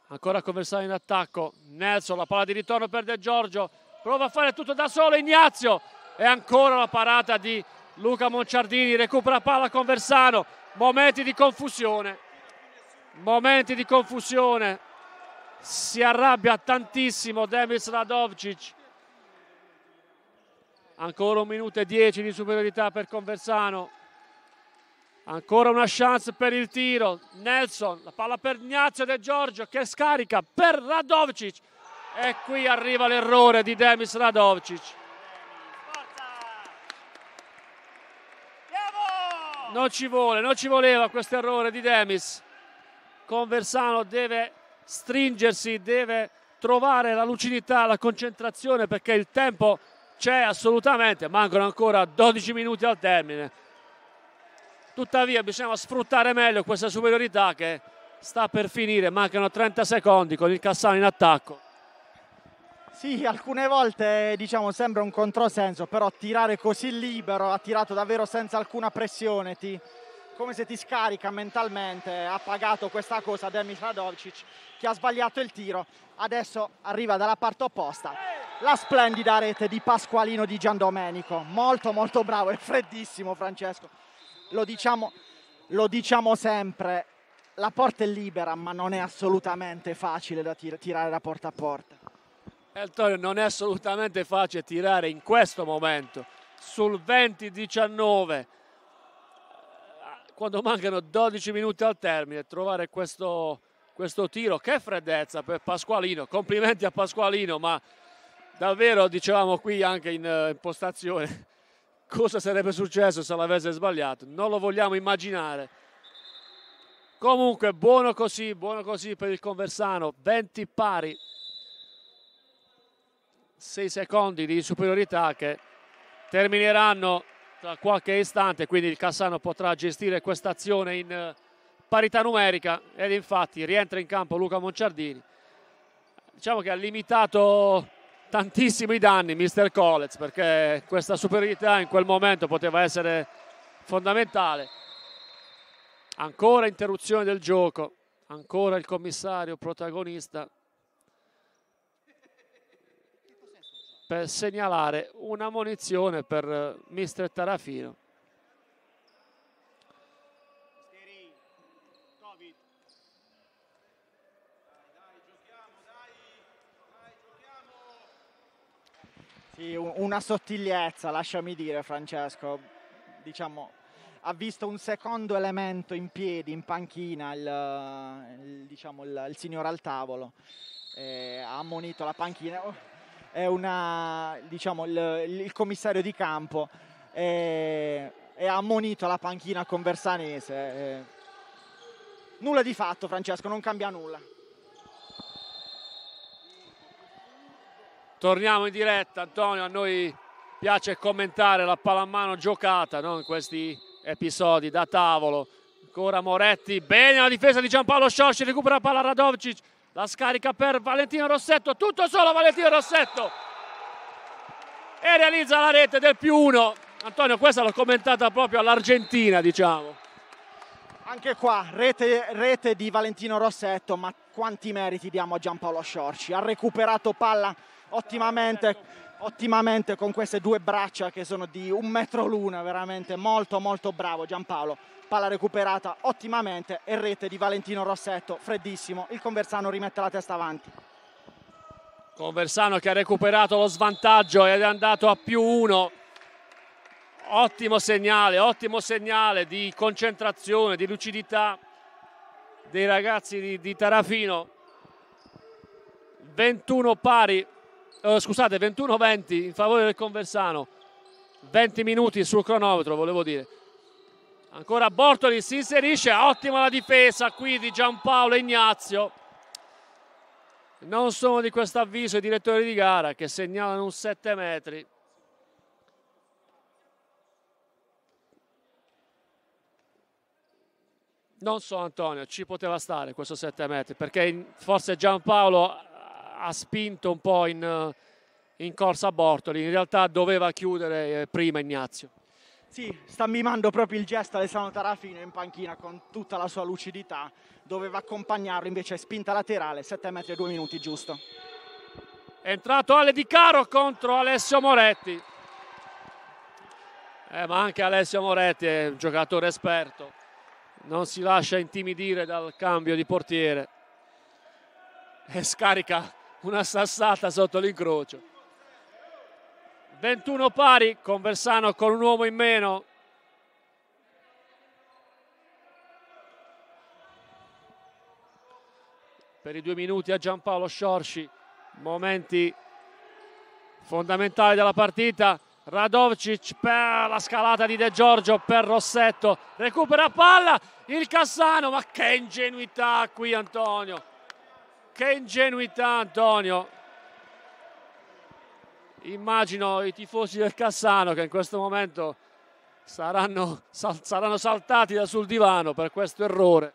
ancora Conversano in attacco Nelson la palla di ritorno per De Giorgio prova a fare tutto da solo Ignazio e ancora la parata di Luca Monciardini recupera palla Conversano momenti di confusione momenti di confusione, si arrabbia tantissimo Demis Radovcic. Ancora un minuto e dieci di superiorità per Conversano. Ancora una chance per il tiro. Nelson, la palla per Gnazio De Giorgio che scarica per Radovcic. E qui arriva l'errore di Demis Radovcic. Non ci vuole, non ci voleva questo errore di Demis. Conversano deve stringersi, deve trovare la lucidità, la concentrazione perché il tempo c'è assolutamente, mancano ancora 12 minuti al termine. Tuttavia bisogna sfruttare meglio questa superiorità che sta per finire, mancano 30 secondi con il Cassano in attacco. Sì, alcune volte diciamo, sembra un controsenso, però tirare così libero, ha tirato davvero senza alcuna pressione, ti come se ti scarica mentalmente, ha pagato questa cosa Demis Radovcic che ha sbagliato il tiro, adesso arriva dalla parte opposta la splendida rete di Pasqualino di Giandomenico, molto molto bravo, è freddissimo Francesco, lo diciamo, lo diciamo sempre, la porta è libera ma non è assolutamente facile da tir tirare da porta a porta. Antonio, non è assolutamente facile tirare in questo momento sul 20-19 quando mancano 12 minuti al termine, trovare questo, questo tiro, che freddezza per Pasqualino, complimenti a Pasqualino, ma davvero dicevamo qui anche in, eh, in postazione cosa sarebbe successo se l'avesse sbagliato, non lo vogliamo immaginare. Comunque buono così, buono così per il Conversano, 20 pari, 6 secondi di superiorità che termineranno tra qualche istante, quindi il Cassano potrà gestire questa azione in eh, parità numerica ed infatti rientra in campo Luca Monciardini. Diciamo che ha limitato tantissimo i danni mister Colez perché questa superiorità in quel momento poteva essere fondamentale. Ancora interruzione del gioco, ancora il commissario protagonista per segnalare una munizione per eh, mister Tarafino. Sì, una sottigliezza, lasciami dire Francesco, diciamo, ha visto un secondo elemento in piedi, in panchina, il, eh, il, diciamo, il, il signore al tavolo, eh, ha ammonito la panchina. Oh è una, diciamo, il, il, commissario di campo e, e ha ammonito la panchina con Versanese. E... Nulla di fatto Francesco, non cambia nulla. Torniamo in diretta Antonio, a noi piace commentare la pallamano giocata no? in questi episodi da tavolo. Ancora Moretti, bene la difesa di Giampaolo Sciosci, recupera la palla Radovcic, la scarica per Valentino Rossetto, tutto solo Valentino Rossetto. E realizza la rete del più uno. Antonio, questa l'ho commentata proprio all'Argentina, diciamo. Anche qua, rete, rete, di Valentino Rossetto, ma quanti meriti diamo a Giampaolo Sciorci. Ha recuperato palla ottimamente ottimamente con queste due braccia che sono di un metro l'una, veramente molto molto bravo Giampaolo. Palla recuperata ottimamente e rete di Valentino Rossetto, freddissimo, il Conversano rimette la testa avanti. Conversano che ha recuperato lo svantaggio ed è andato a più uno. Ottimo segnale, ottimo segnale di concentrazione, di lucidità dei ragazzi di, di Tarafino. 21 pari eh, scusate 21-20 in favore del Conversano 20 minuti sul cronometro volevo dire ancora Bortoli si inserisce ottima la difesa qui di Giampaolo Ignazio non sono di questo avviso i direttori di gara che segnalano un 7 metri non so Antonio ci poteva stare questo 7 metri perché forse Giampaolo ha spinto un po' in, eh, in corsa a Bortoli, in realtà doveva chiudere eh, prima Ignazio. Sì, sta mimando proprio il gesto Alessandro Tarafino in panchina con tutta la sua lucidità, doveva accompagnarlo invece spinta laterale, 7 metri e 2 minuti giusto. È entrato Ale Di Caro contro Alessio Moretti. Eh, ma anche Alessio Moretti è un giocatore esperto, non si lascia intimidire dal cambio di portiere e scarica una sassata sotto l'incrocio 21 pari Conversano con un uomo in meno per i due minuti a Giampaolo Sciorci momenti fondamentali della partita Radovcic per la scalata di De Giorgio per Rossetto recupera palla il Cassano ma che ingenuità qui Antonio che ingenuità Antonio. Immagino i tifosi del Cassano che in questo momento saranno, sal, saranno saltati da sul divano per questo errore.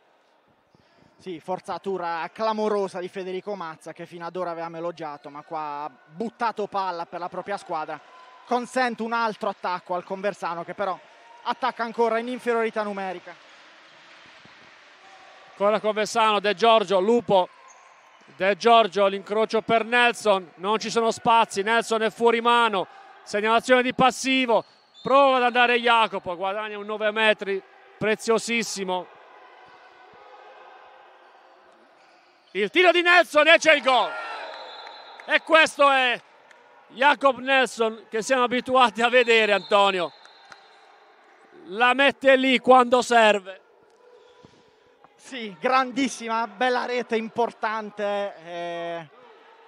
Sì, forzatura clamorosa di Federico Mazza che fino ad ora avevamo elogiato, ma qua ha buttato palla per la propria squadra. Consente un altro attacco al Conversano che però attacca ancora in inferiorità numerica. Ancora Conversano, De Giorgio, Lupo De Giorgio, l'incrocio per Nelson, non ci sono spazi, Nelson è fuori mano, segnalazione di passivo, prova ad andare Jacopo, guadagna un 9 metri, preziosissimo. Il tiro di Nelson e c'è il gol. E questo è Jacob Nelson che siamo abituati a vedere, Antonio. La mette lì quando serve. Sì, grandissima, bella rete importante, eh,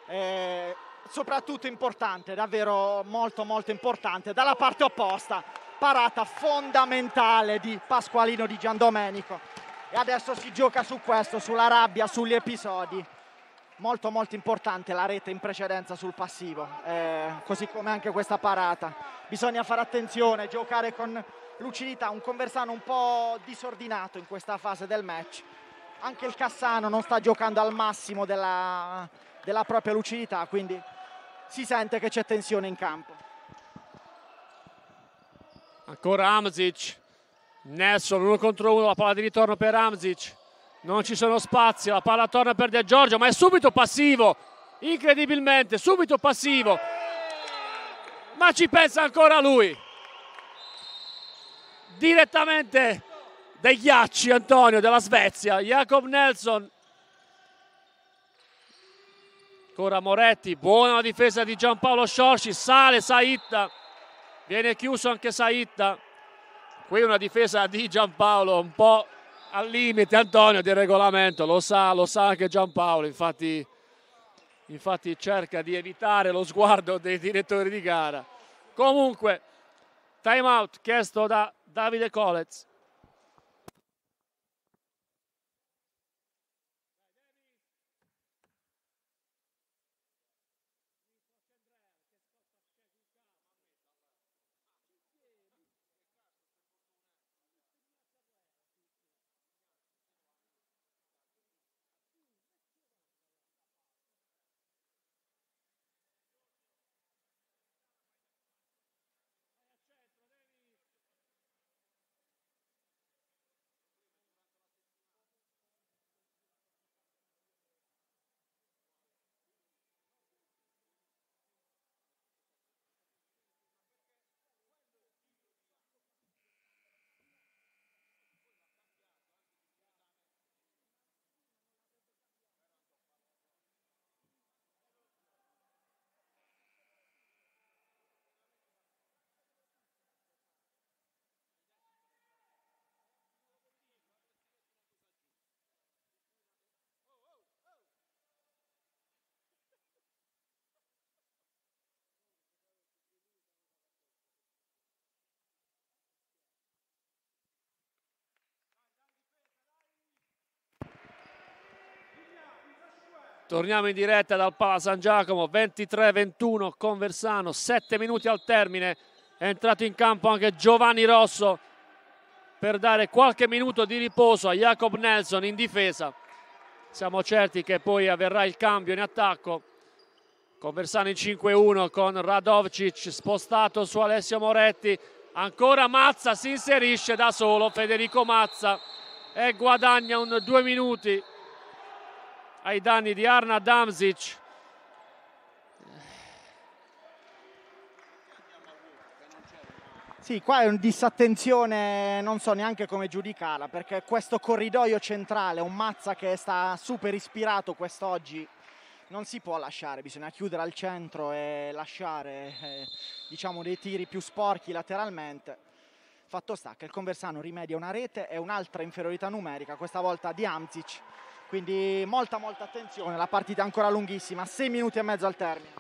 eh, soprattutto importante, davvero molto molto importante. Dalla parte opposta, parata fondamentale di Pasqualino di Giandomenico. E adesso si gioca su questo, sulla rabbia, sugli episodi. Molto molto importante la rete in precedenza sul passivo, eh, così come anche questa parata. Bisogna fare attenzione, giocare con lucidità, un Conversano un po' disordinato in questa fase del match. Anche il Cassano non sta giocando al massimo della, della propria lucidità, quindi si sente che c'è tensione in campo. Ancora Amzic, Nelson, uno contro uno, la palla di ritorno per Amzic. Non ci sono spazi, la palla torna per De Giorgio, ma è subito passivo, incredibilmente, subito passivo. Ma ci pensa ancora lui direttamente dai ghiacci Antonio della Svezia, Jacob Nelson. Ancora Moretti, buona difesa di Giampaolo Sciorci, sale Saitta, viene chiuso anche Saitta. Qui una difesa di Giampaolo un po' al limite Antonio del regolamento, lo sa, lo sa anche Giampaolo, infatti, infatti cerca di evitare lo sguardo dei direttori di gara. Comunque, time out chiesto da Davide Colez. Torniamo in diretta dal Pala San Giacomo, 23-21 con Versano, 7 minuti al termine, è entrato in campo anche Giovanni Rosso per dare qualche minuto di riposo a Jacob Nelson in difesa. Siamo certi che poi avverrà il cambio in attacco con Versano in 5-1 con Radovcic spostato su Alessio Moretti, ancora Mazza si inserisce da solo, Federico Mazza e guadagna un due minuti ai danni di Arna Damsic. Sì, qua è una disattenzione, non so neanche come giudicarla, perché questo corridoio centrale, un Mazza che sta super ispirato quest'oggi, non si può lasciare, bisogna chiudere al centro e lasciare eh, diciamo, dei tiri più sporchi lateralmente. Fatto sta che il Conversano rimedia una rete e un'altra inferiorità numerica, questa volta di Amzic quindi molta molta attenzione, la partita è ancora lunghissima, 6 minuti e mezzo al termine.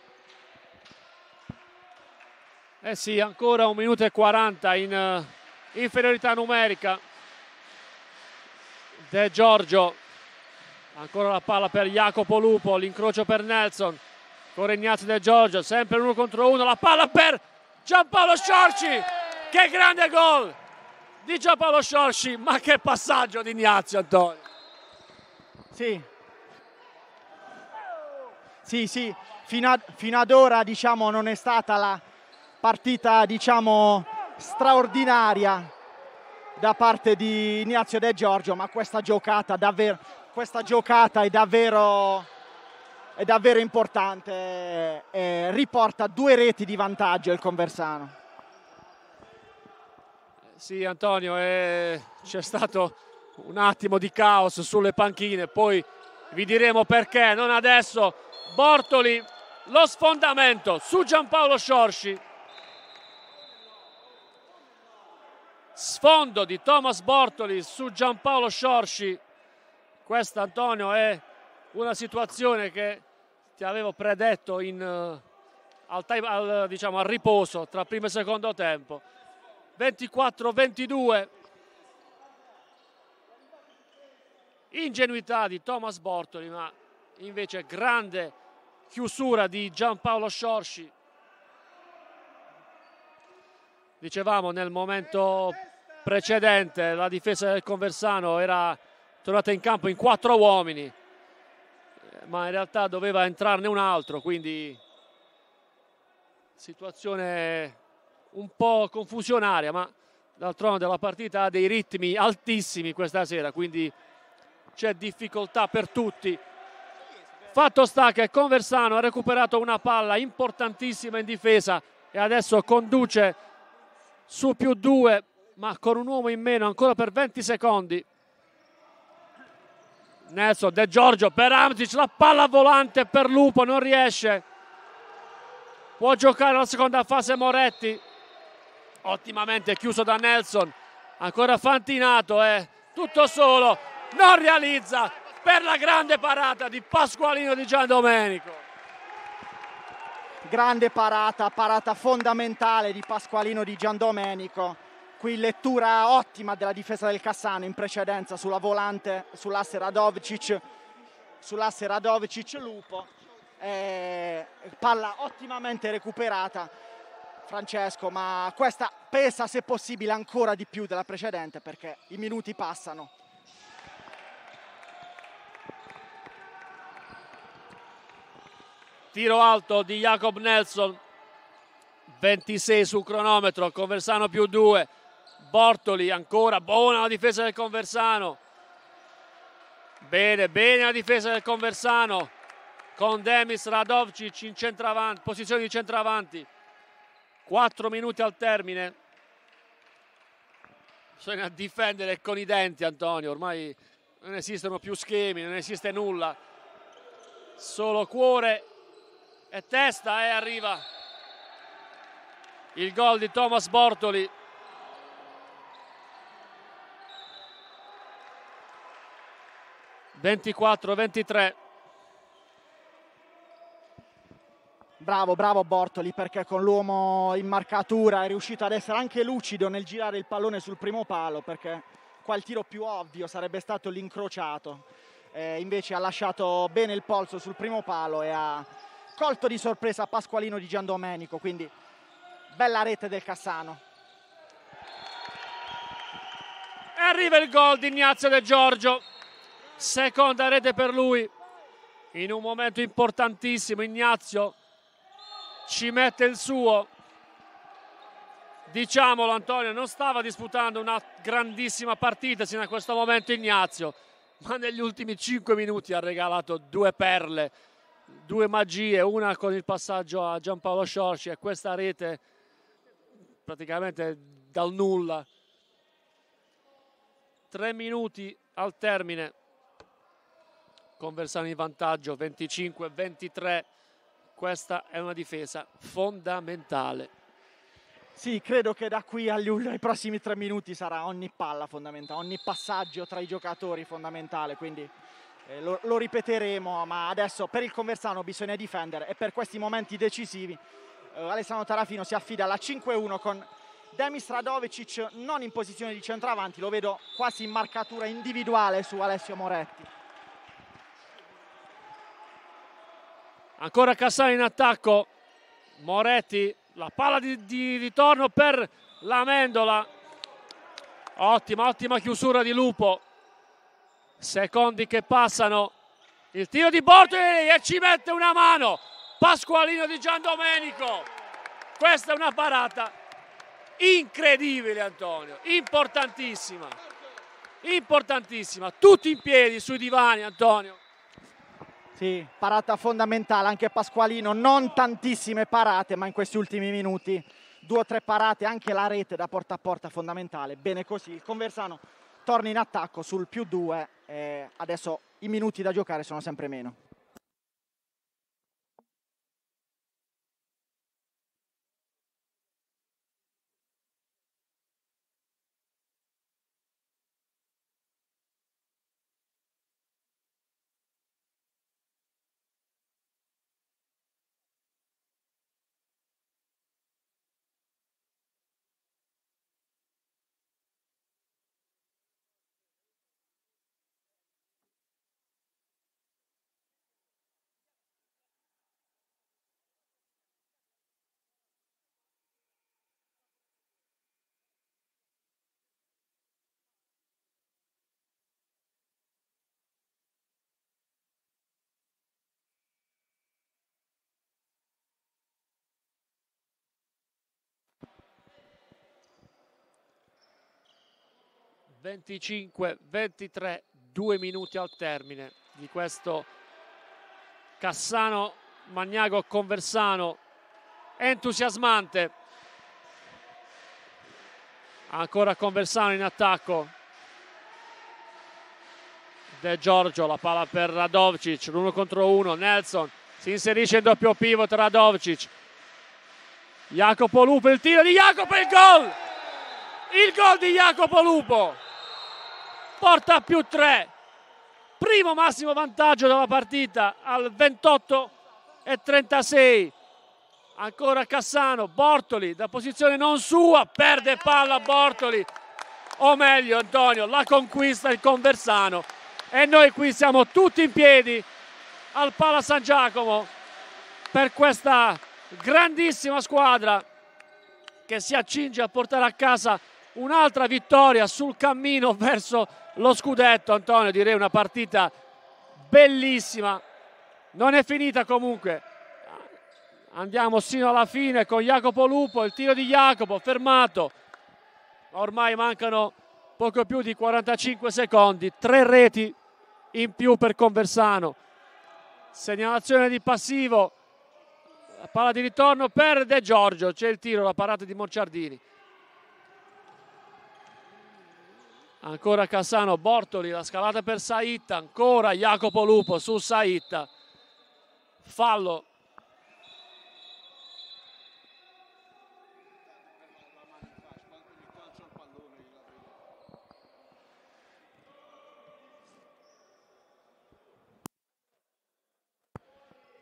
Eh sì, ancora 1 minuto e 40 in uh, inferiorità numerica. De Giorgio, ancora la palla per Jacopo Lupo, l'incrocio per Nelson. Corre Ignazio De Giorgio, sempre l'uno contro uno, la palla per Giampaolo Sciorci. Che grande gol di Giampaolo Sciorci, ma che passaggio di Ignazio Antonio. Sì. Sì, sì, fino, a, fino ad ora diciamo non è stata la partita diciamo straordinaria da parte di Ignazio De Giorgio, ma questa giocata, davvero, questa giocata è, davvero, è davvero importante e riporta due reti di vantaggio il Conversano. Sì Antonio, eh, c'è stato un attimo di caos sulle panchine, poi vi diremo perché, non adesso. Bortoli, lo sfondamento su Giampaolo Sciorci. Sfondo di Thomas Bortoli su Giampaolo Sciorci. Questa, Antonio, è una situazione che ti avevo predetto in, eh, al, time, al, diciamo, al riposo tra primo e secondo tempo. 24-22 ingenuità di Thomas Bortoli ma invece grande chiusura di Giampaolo Sciorci dicevamo nel momento precedente la difesa del Conversano era tornata in campo in quattro uomini ma in realtà doveva entrarne un altro quindi situazione un po' confusionaria ma d'altronde la partita ha dei ritmi altissimi questa sera quindi c'è difficoltà per tutti fatto sta che Conversano ha recuperato una palla importantissima in difesa e adesso conduce su più due ma con un uomo in meno ancora per 20 secondi Nelson De Giorgio per Amzic la palla volante per Lupo non riesce può giocare la seconda fase Moretti ottimamente chiuso da Nelson ancora Fantinato è eh. tutto solo non realizza per la grande parata di Pasqualino di Gian Domenico. Grande parata, parata fondamentale di Pasqualino di Gian Domenico. Qui lettura ottima della difesa del Cassano in precedenza sulla volante, sull'asse Radovcic, sull'asse Radovcic Lupo. Eh, palla ottimamente recuperata Francesco, ma questa pesa se possibile ancora di più della precedente perché i minuti passano tiro alto di Jacob Nelson 26 sul cronometro Conversano più 2 Bortoli ancora buona la difesa del Conversano bene bene la difesa del Conversano con Demis Radovcic in centravanti posizione di centravanti 4 minuti al termine bisogna difendere con i denti Antonio ormai non esistono più schemi non esiste nulla solo cuore e testa e eh, arriva il gol di Thomas Bortoli ...24-23... Bravo, bravo Bortoli perché con l'uomo in marcatura è riuscito ad essere anche lucido nel girare il pallone sul primo palo perché qua il tiro più ovvio sarebbe stato l'incrociato. Eh, invece ha lasciato bene il polso sul primo palo e ha colto di sorpresa Pasqualino di Giandomenico, quindi bella rete del Cassano. E arriva il gol di Ignazio De Giorgio, seconda rete per lui, in un momento importantissimo Ignazio ci mette il suo, diciamolo Antonio, non stava disputando una grandissima partita sino a questo momento Ignazio, ma negli ultimi 5 minuti ha regalato due perle due magie, una con il passaggio a Giampaolo Sciorci e questa rete praticamente dal nulla. Tre minuti al termine conversano in vantaggio 25-23 questa è una difesa fondamentale sì, credo che da qui agli, ai prossimi tre minuti sarà ogni palla fondamentale, ogni passaggio tra i giocatori fondamentale, quindi eh, lo, lo, ripeteremo, ma adesso per il Conversano bisogna difendere e per questi momenti decisivi eh, Alessandro Tarafino si affida alla 5-1 con Demis Radovicic non in posizione di centravanti, lo vedo quasi in marcatura individuale su Alessio Moretti. Ancora Cassani in attacco, Moretti, la palla di, di ritorno per la Mendola. Ottima, ottima chiusura di Lupo secondi che passano, il tiro di Bortoli e ci mette una mano, Pasqualino di Giandomenico, questa è una parata incredibile Antonio, importantissima, importantissima, tutti in piedi sui divani Antonio. Sì, parata fondamentale anche Pasqualino, non tantissime parate ma in questi ultimi minuti due o tre parate, anche la rete da porta a porta fondamentale, bene così, il Conversano torna in attacco sul più 2 eh, adesso i minuti da giocare sono sempre meno. 25-23, due minuti al termine di questo Cassano, Magnago, Conversano, entusiasmante. Ancora Conversano in attacco. De Giorgio, la palla per Radovcic, l'uno contro uno, Nelson si inserisce in doppio pivot Radovcic. Jacopo Lupo, il tiro di Jacopo, il gol! Il gol di Jacopo Lupo! porta più 3 primo massimo vantaggio della partita al 28 e 36 ancora Cassano, Bortoli da posizione non sua, perde palla Bortoli o meglio Antonio, la conquista il Conversano e noi qui siamo tutti in piedi al Pala San Giacomo per questa grandissima squadra che si accinge a portare a casa un'altra vittoria sul cammino verso lo scudetto Antonio direi una partita bellissima non è finita comunque andiamo sino alla fine con Jacopo Lupo il tiro di Jacopo fermato ormai mancano poco più di 45 secondi tre reti in più per Conversano segnalazione di passivo la palla di ritorno per De Giorgio c'è il tiro la parata di Mocciardini ancora Cassano, Bortoli, la scalata per Saitta, ancora Jacopo Lupo su Saitta, fallo.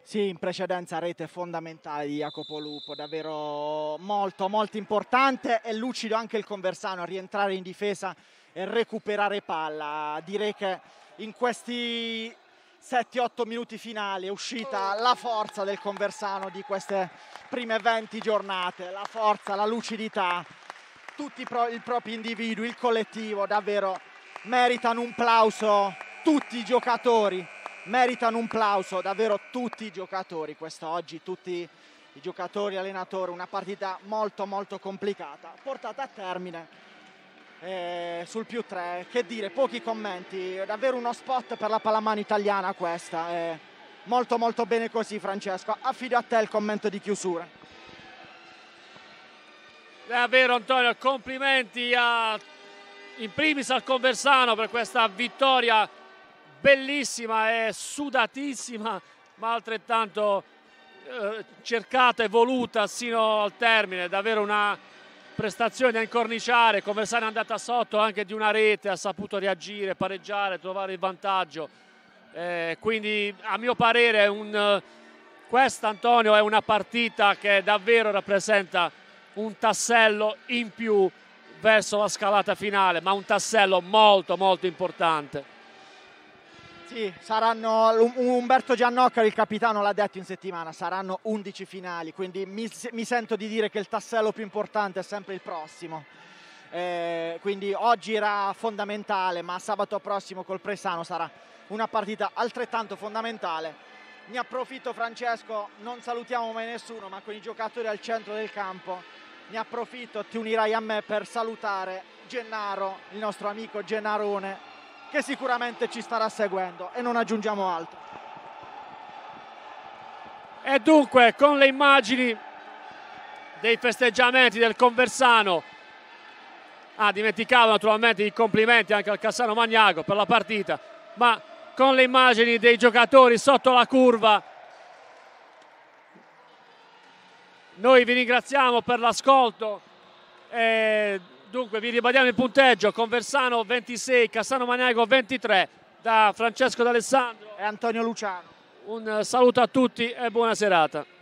Sì, in precedenza rete fondamentale di Jacopo Lupo, davvero molto molto importante e lucido anche il conversano a rientrare in difesa recuperare palla. Direi che in questi 7-8 minuti finali è uscita la forza del Conversano di queste prime 20 giornate, la forza, la lucidità, tutti i, pro- i propri individui, il collettivo, davvero meritano un plauso tutti i giocatori, meritano un plauso davvero tutti i giocatori quest'oggi, tutti i giocatori, allenatori, una partita molto molto complicata, portata a termine eh, sul più 3. Che dire, pochi commenti, davvero uno spot per la pallamano italiana questa. Eh. Molto molto bene così Francesco, affido a te il commento di chiusura. Davvero Antonio, complimenti a, in primis al Conversano per questa vittoria bellissima e sudatissima ma altrettanto eh, cercata e voluta sino al termine, davvero una prestazione a incorniciare, come Conversano è andata sotto anche di una rete, ha saputo reagire, pareggiare, trovare il vantaggio. Eh, quindi a mio parere un, questa Antonio è una partita che davvero rappresenta un tassello in più verso la scalata finale, ma un tassello molto molto importante. Sì, saranno Umberto Giannoccaro, il capitano, l'ha detto in settimana, saranno 11 finali, quindi mi, mi sento di dire che il tassello più importante è sempre il prossimo. Eh, quindi oggi era fondamentale, ma sabato prossimo col Presano sarà una partita altrettanto fondamentale. Ne approfitto Francesco, non salutiamo mai nessuno, ma con i giocatori al centro del campo ne approfitto, ti unirai a me per salutare Gennaro, il nostro amico Gennarone, che sicuramente ci starà seguendo e non aggiungiamo altro. E dunque con le immagini dei festeggiamenti del Conversano ah, dimenticavo naturalmente i complimenti anche al Cassano Magnago per la partita ma con le immagini dei giocatori sotto la curva noi vi ringraziamo per l'ascolto e Dunque vi ribadiamo il punteggio, Conversano 26, Cassano Maniago 23, da Francesco D'Alessandro e Antonio Luciano. Un saluto a tutti e buona serata.